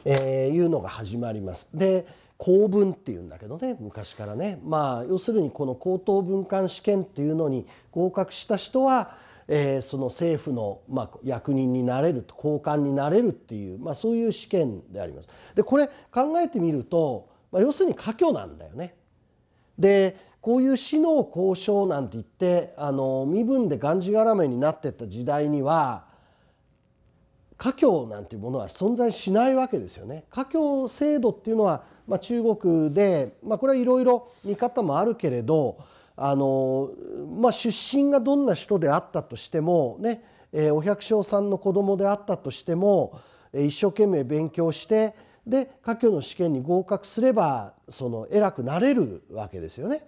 えー、いうのが始まります。で公文っていうんだけどね昔からねまあ要するにこの高等文官試験っていうのに合格した人はえー、その政府の、まあ、役人になれると高官になれるっていう、まあ、そういう試験であります。でこれ考えてみると、まあ、要するに科挙なんだよね。でこういう死の交渉なんて言ってあの身分でがんじがらめになってった時代には華僑なんていうものは存在しないわけですよね。華僑制度っていうのは、まあ、中国で、まあ、これはいろいろ見方もあるけれどあの、まあ、出身がどんな人であったとしてもね、えー、お百姓さんの子供であったとしても、えー、一生懸命勉強してで科挙の試験に合格すればその偉くなれるわけですよね。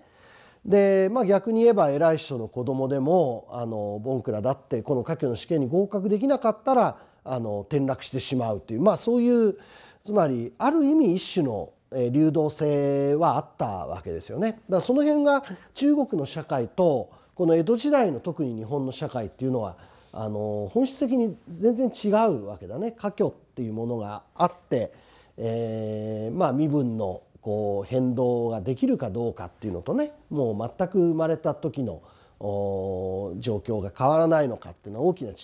でまあ、逆に言えば偉い人の子供でもあのボンクラだってこの科挙の試験に合格できなかったらあの転落してしまうという、まあ、そういうつまりある意味一種の流動性はあったわけですよね。だからその辺が中国の社会とこの江戸時代の特に日本の社会っていうのはあの本質的に全然違うわけだね。家境っていうものがあって、えー、まあ身分のこう変動ができるかどうかっていうのとねもう全く生まれた時の状況が変わらないのかっていうのは大きな違い。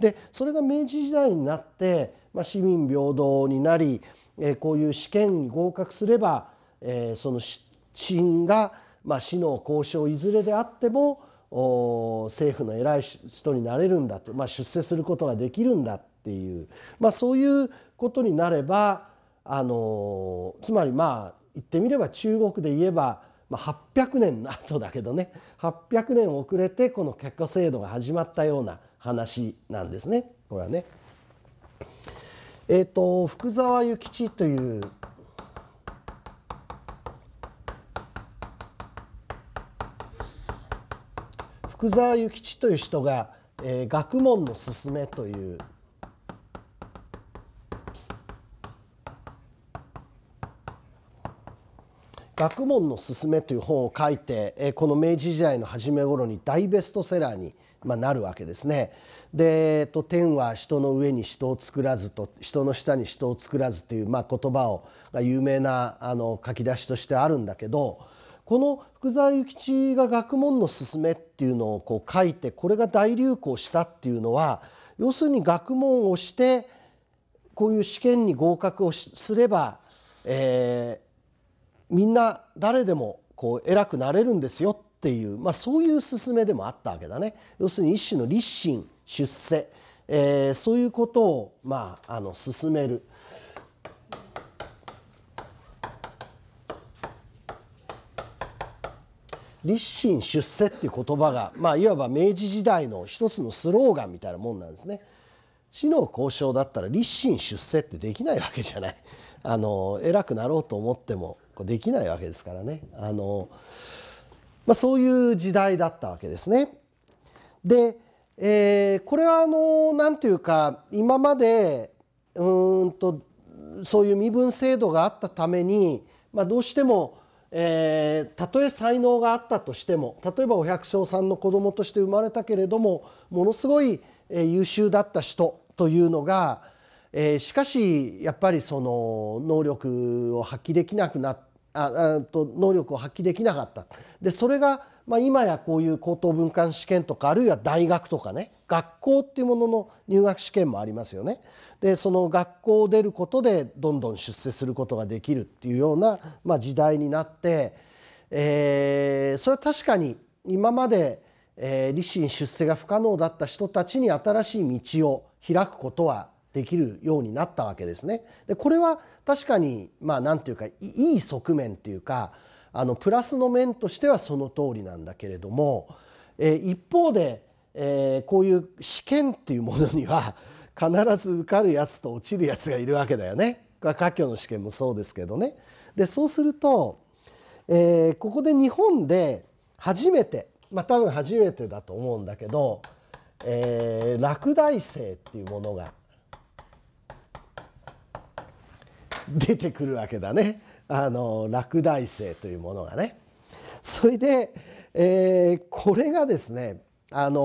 でそれが明治時代になって、まあ、市民平等になりこういう試験に合格すれば、その死因が、死の交渉いずれであっても政府の偉い人になれるんだと、出世することができるんだっていう、そういうことになればあのつまりまあ言ってみれば中国で言えば、800年の後だけどね800年遅れてこの結果制度が始まったような話なんですねこれはね。えっ、ー、と福沢諭吉という福沢諭吉という人が、えー、学問のすすめという学問のすすめという本を書いてこの明治時代の初め頃に大ベストセラーになるわけですね。で、えっと、天は人の上に人を作らずと人の下に人を作らずという、まあ、言葉をが有名なあの書き出しとしてあるんだけどこの福沢諭吉が学問の勧めっていうのをこう書いてこれが大流行したっていうのは要するに学問をしてこういう試験に合格をすれば、えー、みんな誰でもこう偉くなれるんですよっていう、まあ、そういう勧めでもあったわけだね。要するに一種の立身出世、えー、そういうことを、まあ、あの進める。立身出世っていう言葉が、まあ、いわば明治時代の一つのスローガンみたいなもんなんですね。死の交渉だったら立身出世ってできないわけじゃない。あの偉くなろうと思ってもできないわけですからね。あのまあ、そういう時代だったわけですね。で、えー、これはあの何ていうか今までうんとそういう身分制度があったために、まあ、どうしても、えー、たとえ才能があったとしても例えばお百姓さんの子供として生まれたけれどもものすごい、え優秀だった人というのが、えー、しかしやっぱりその能力を発揮できなくなああと能力を発揮できなかった。でそれがまあ、今やこういう高等文化試験とかあるいは大学とかね学校っていうものの入学試験もありますよね。でその学校を出ることでどんどん出世することができるっていうような、まあ、時代になって、えー、それは確かに今まで、えー、立身出世が不可能だった人たちに新しい道を開くことはできるようになったわけですね。でこれは確かにまあんていうかいい側面っていうかあのプラスの面としてはその通りなんだけれども、え一方で、えこういう試験っていうものには 必ず受かるやつと落ちるやつがいるわけだよね。科挙の試験もそうですけどね。でそうすると、えー、ここで日本で初めてまあ多分初めてだと思うんだけど、えー、落第生っていうものが出てくるわけだね。あの落第生というものがねそれで、えー、これがですねあの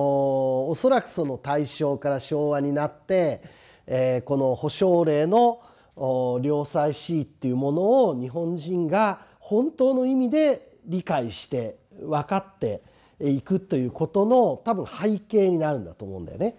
おそらくその大正から昭和になって、えー、この保証令の良妻主義っていうものを日本人が本当の意味で理解して分かっていくということの多分背景になるんだと思うんだよね。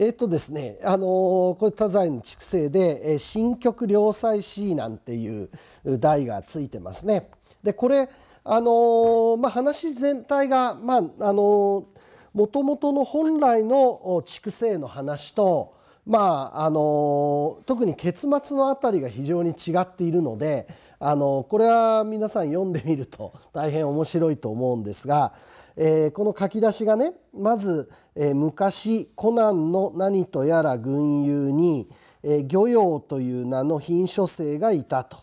えっ、ー、とですね、あのー、これ太宰の畜生で、えー、新曲良妻 C なんていう題がついてますね。でこれ、あのー、まあ、話全体が、まああのもともとの本来の畜生の話と、まああの特に結末のあたりが非常に違っているので、あのこれは皆さん読んでみると大変面白いと思うんですが、えー、この書き出しがねまず、え昔コナンの何とやら群雄に、え漁業という名の品書生がいたと、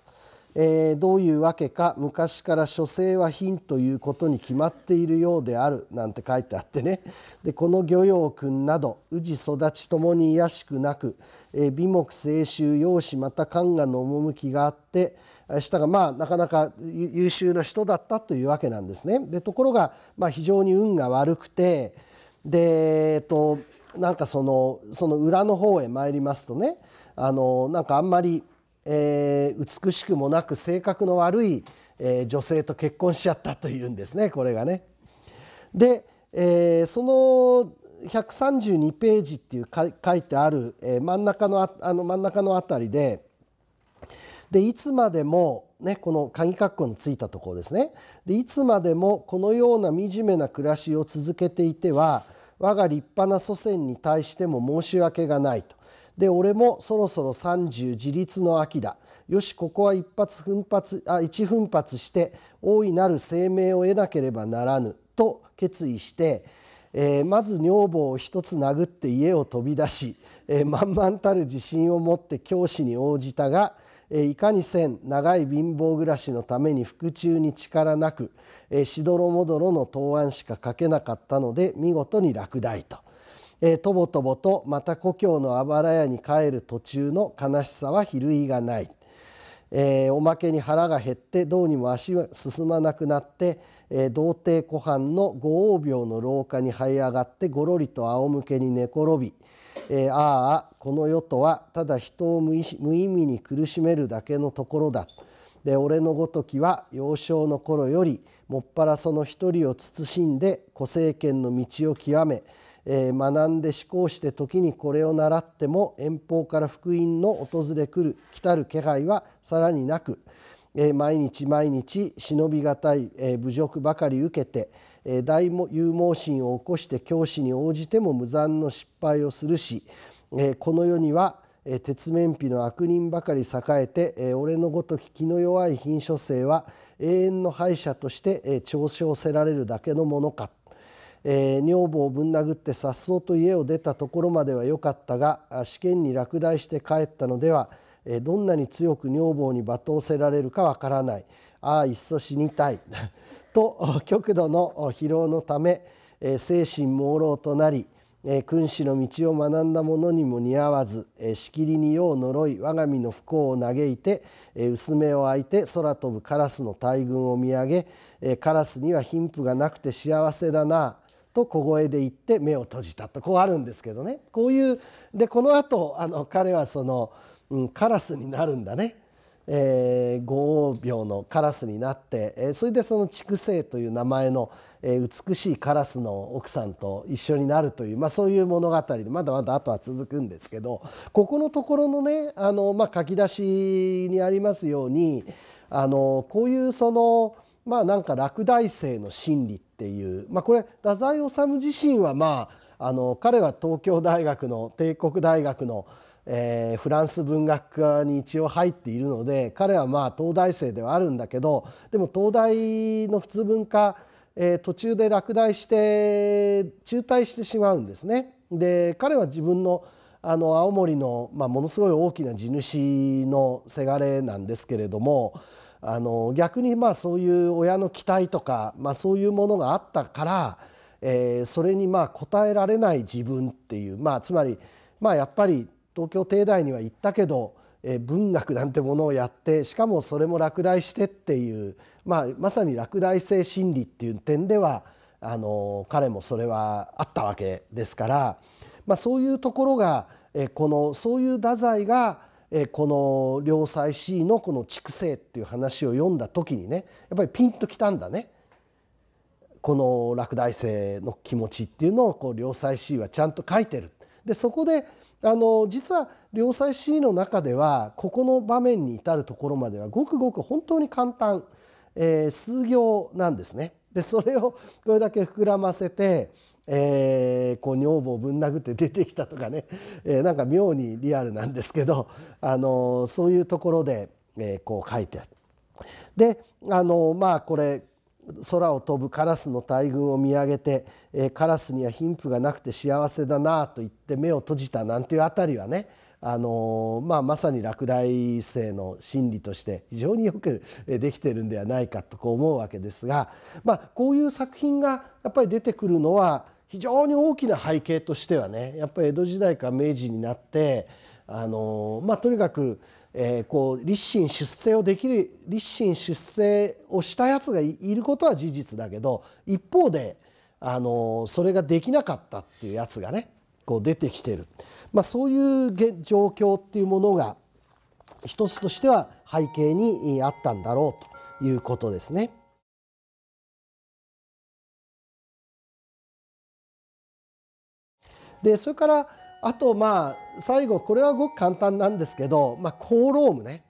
えどういうわけか昔から書生は品ということに決まっているようであるなんて書いてあってねでこの漁業君など宇治育ちともに卑しくなく、え美目清臭容姿また漢がの趣があってしたがまあなかなか優秀な人だったというわけなんですね。でところが、まあ、非常に運が悪くて、でえっとなんかそのその裏の方へ参りますとねあのなんかあんまり、えー、美しくもなく性格の悪い、えー、女性と結婚しちゃったというんですねこれがね。で、えー、その132ページっていう書いてある、えー、真ん中のああの真ん中のあたりででいつまでも、ね、この鍵括弧のついたところですねでいつまでもこのような惨めな暮らしを続けていては我が立派な祖先に対しても申し訳がないと。で俺もそろそろ30自立の秋だ。よしここは一発奮発あ一奮発して大いなる生命を得なければならぬと決意して、えー、まず女房を一つ殴って家を飛び出し、えー、満々たる自信を持って教師に応じたが、えー、いかにせん長い貧乏暮らしのために腹中に力なくえー、しどろもどろの答案しか書けなかったので見事に落第と、えー、とぼとぼとまた故郷のあばら屋に帰る途中の悲しさは比類がない、えー、おまけに腹が減ってどうにも足が進まなくなって、えー、童貞湖畔の五王廟の廊下に這い上がってごろりと仰向けに寝転びえー、ああこの世とはただ人を無意味に苦しめるだけのところだで俺のごときは幼少の頃よりもっぱらその一人を慎んで個性権の道を極め、えー、学んで思考して時にこれを習っても遠方から福音の訪れ来る来たる気配はさらになく、えー、毎日毎日忍び難い、えー、侮辱ばかり受けて、えー、大勇猛心を起こして教師に応じても無残の失敗をするし、えー、この世には鉄面皮の悪人ばかり栄えて、えー、俺のごとき気の弱い貧書生は永遠の敗者として嘲笑せられるだけのものか、えー、女房をぶん殴ってさっそうと家を出たところまでは良かったが試験に落第して帰ったのではどんなに強く女房に罵倒せられるかわからないああいっそ死にたい と極度の疲労のため精神朦朧となり君子の道を学んだ者にも似合わずしきりに世を呪い我が身の不幸を嘆いて薄目を開いて空飛ぶカラスの大群を見上げカラスには貧富がなくて幸せだなと小声で言って目を閉じたとこうあるんですけどねこういうでこの後あの彼はその、うん、カラスになるんだね。えー、五王病のカラスになって、えー、それでその畜生という名前のえ美しいカラスの奥さんと一緒になるという、まあ、そういう物語でまだまだあとは続くんですけどここのところのねあの、まあ、書き出しにありますようにあのこういうそのまあなんか落第生の心理っていう、まあ、これ太宰治自身はまああの彼は東京大学の帝国大学のえー、フランス文学科に一応入っているので彼はまあ東大生ではあるんだけどでも東大の普通文化え途中で落第して中退してしまうんですね。で彼は自分のあの青森の、まあ、ものすごい大きな地主のせがれなんですけれどもあの逆にまあそういう親の期待とか、まあ、そういうものがあったから、えー、それにまあ応えられない自分っていう、まあ、つまり、まあ、やっぱり東京帝大には行ったけど、えー、文学なんてものをやってしかもそれも落第してっていうまあ、まさに落第性心理っていう点ではあの彼もそれはあったわけですから、まあ、そういうところがこのそういう太宰がこの良妻 C のこの畜生っていう話を読んだ時にねやっぱりピンときたんだね。この落第生の気持ちっていうのをこう良妻 C はちゃんと書いてる。でそこであの実は良妻 C の中ではここの場面に至るところまではごくごく本当に簡単えー、数行なんですね。でそれをこれだけ膨らませて、えー、こう女房ぶん殴って出てきたとかね、えー、なんか妙にリアルなんですけど、あのー、そういうところで、えー、こう書いてある。であのまあこれ空を飛ぶカラスの大群を見上げて、えー、カラスには貧富がなくて幸せだなと言って目を閉じたなんていうあたりはねあのまあ、まさに落第生の心理として非常によくできてるんではないかとこう思うわけですが、まあ、こういう作品がやっぱり出てくるのは非常に大きな背景としてはねやっぱり江戸時代から明治になってあの、まあ、とにかく、えー、こう立身出世をできる立身出世をしたやつがいることは事実だけど一方であのそれができなかったっていうやつがねこう出てきてる。まあ、そういう状況っていうものが一つとしては背景にあったんだろうということですね。でそれからあとまあ最後これはごく簡単なんですけど、まあ、コーロームね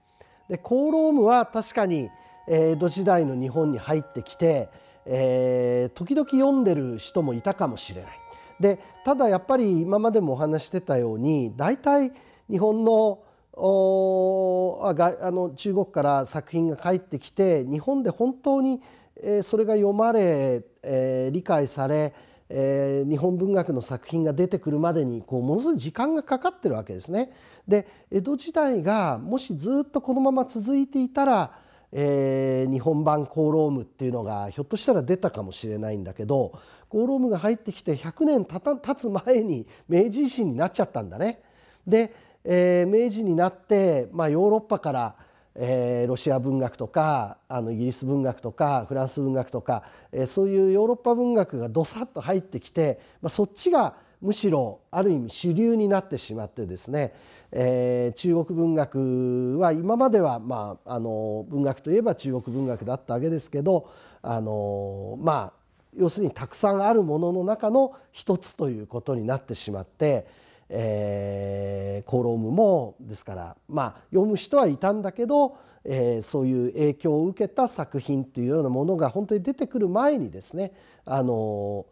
でコーロームは確かに江戸時代の日本に入ってきて、えー、時々読んでる人もいたかもしれない。でただやっぱり今までもお話してたように大体日本のおあがあの中国から作品が返ってきて日本で本当に、えー、それが読まれ、えー、理解され、えー、日本文学の作品が出てくるまでにこうものすごい時間がかかってるわけですね。で江戸時代がもしずっとこのまま続いていたら、えー、日本版「コーローム」っていうのがひょっとしたら出たかもしれないんだけどゴーロームが入ってきて100年経つ前に明治維新になっちゃったんだね。で、えー、明治になって、まあ、ヨーロッパから、えー、ロシア文学とかあのイギリス文学とかフランス文学とか、えー、そういうヨーロッパ文学がどさっと入ってきて、まあ、そっちがむしろある意味主流になってしまってですね、えー、中国文学は今までは、まあ、あの文学といえば中国文学だったわけですけどあのまあ要するにたくさんあるものの中の一つということになってしまって、えー、コロームもですからまあ読む人はいたんだけど、えー、そういう影響を受けた作品というようなものが本当に出てくる前にですねあの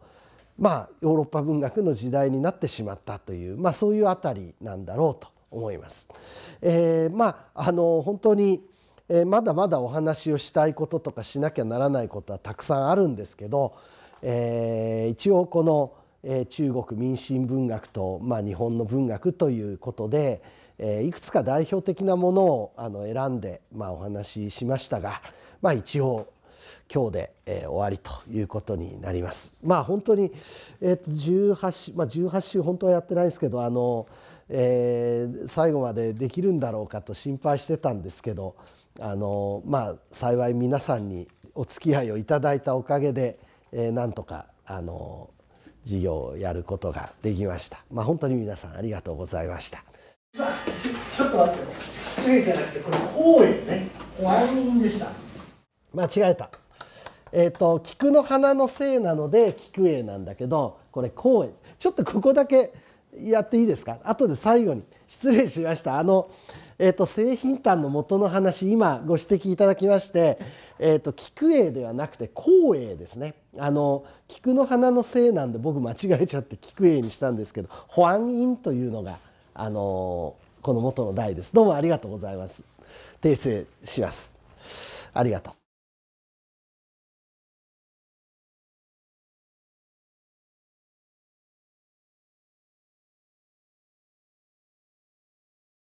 まあヨーロッパ文学の時代になってしまったという、まあ、そういうあたりなんだろうと思います。えー、まああの本当にえまだまだお話をしたいこととかしなきゃならないことはたくさんあるんですけどえー、一応この、えー、中国民進文学と、まあ、日本の文学ということで、えー、いくつか代表的なものをあの選んで、まあ、お話ししましたが、まあ、一応今日で、えー、終わりということになります。まあ本当に、えー、18週、まあ、18週本当はやってないんですけどあの、えー、最後までできるんだろうかと心配してたんですけどあの、まあ、幸い皆さんにお付き合いをいただいたおかげで、えー、なんとかあの授業をやることができました。まあ、本当に皆さんありがとうございました。ちちょっと待って失礼じゃなくてこれ行為ねワインでした間違えたえっ、ー、と菊の花のせいなので菊栄なんだけどこれ公園ちょっとここだけやっていいですか後で最後に失礼しましたあのえーと、製品端の元の話今ご指摘いただきまして、えーと、菊栄ではなくて光栄ですねあの菊の花のせいなんで僕間違えちゃって菊栄にしたんですけど保安院というのが、あのこの元の代ですどうもありがとうございます訂正しますありがとう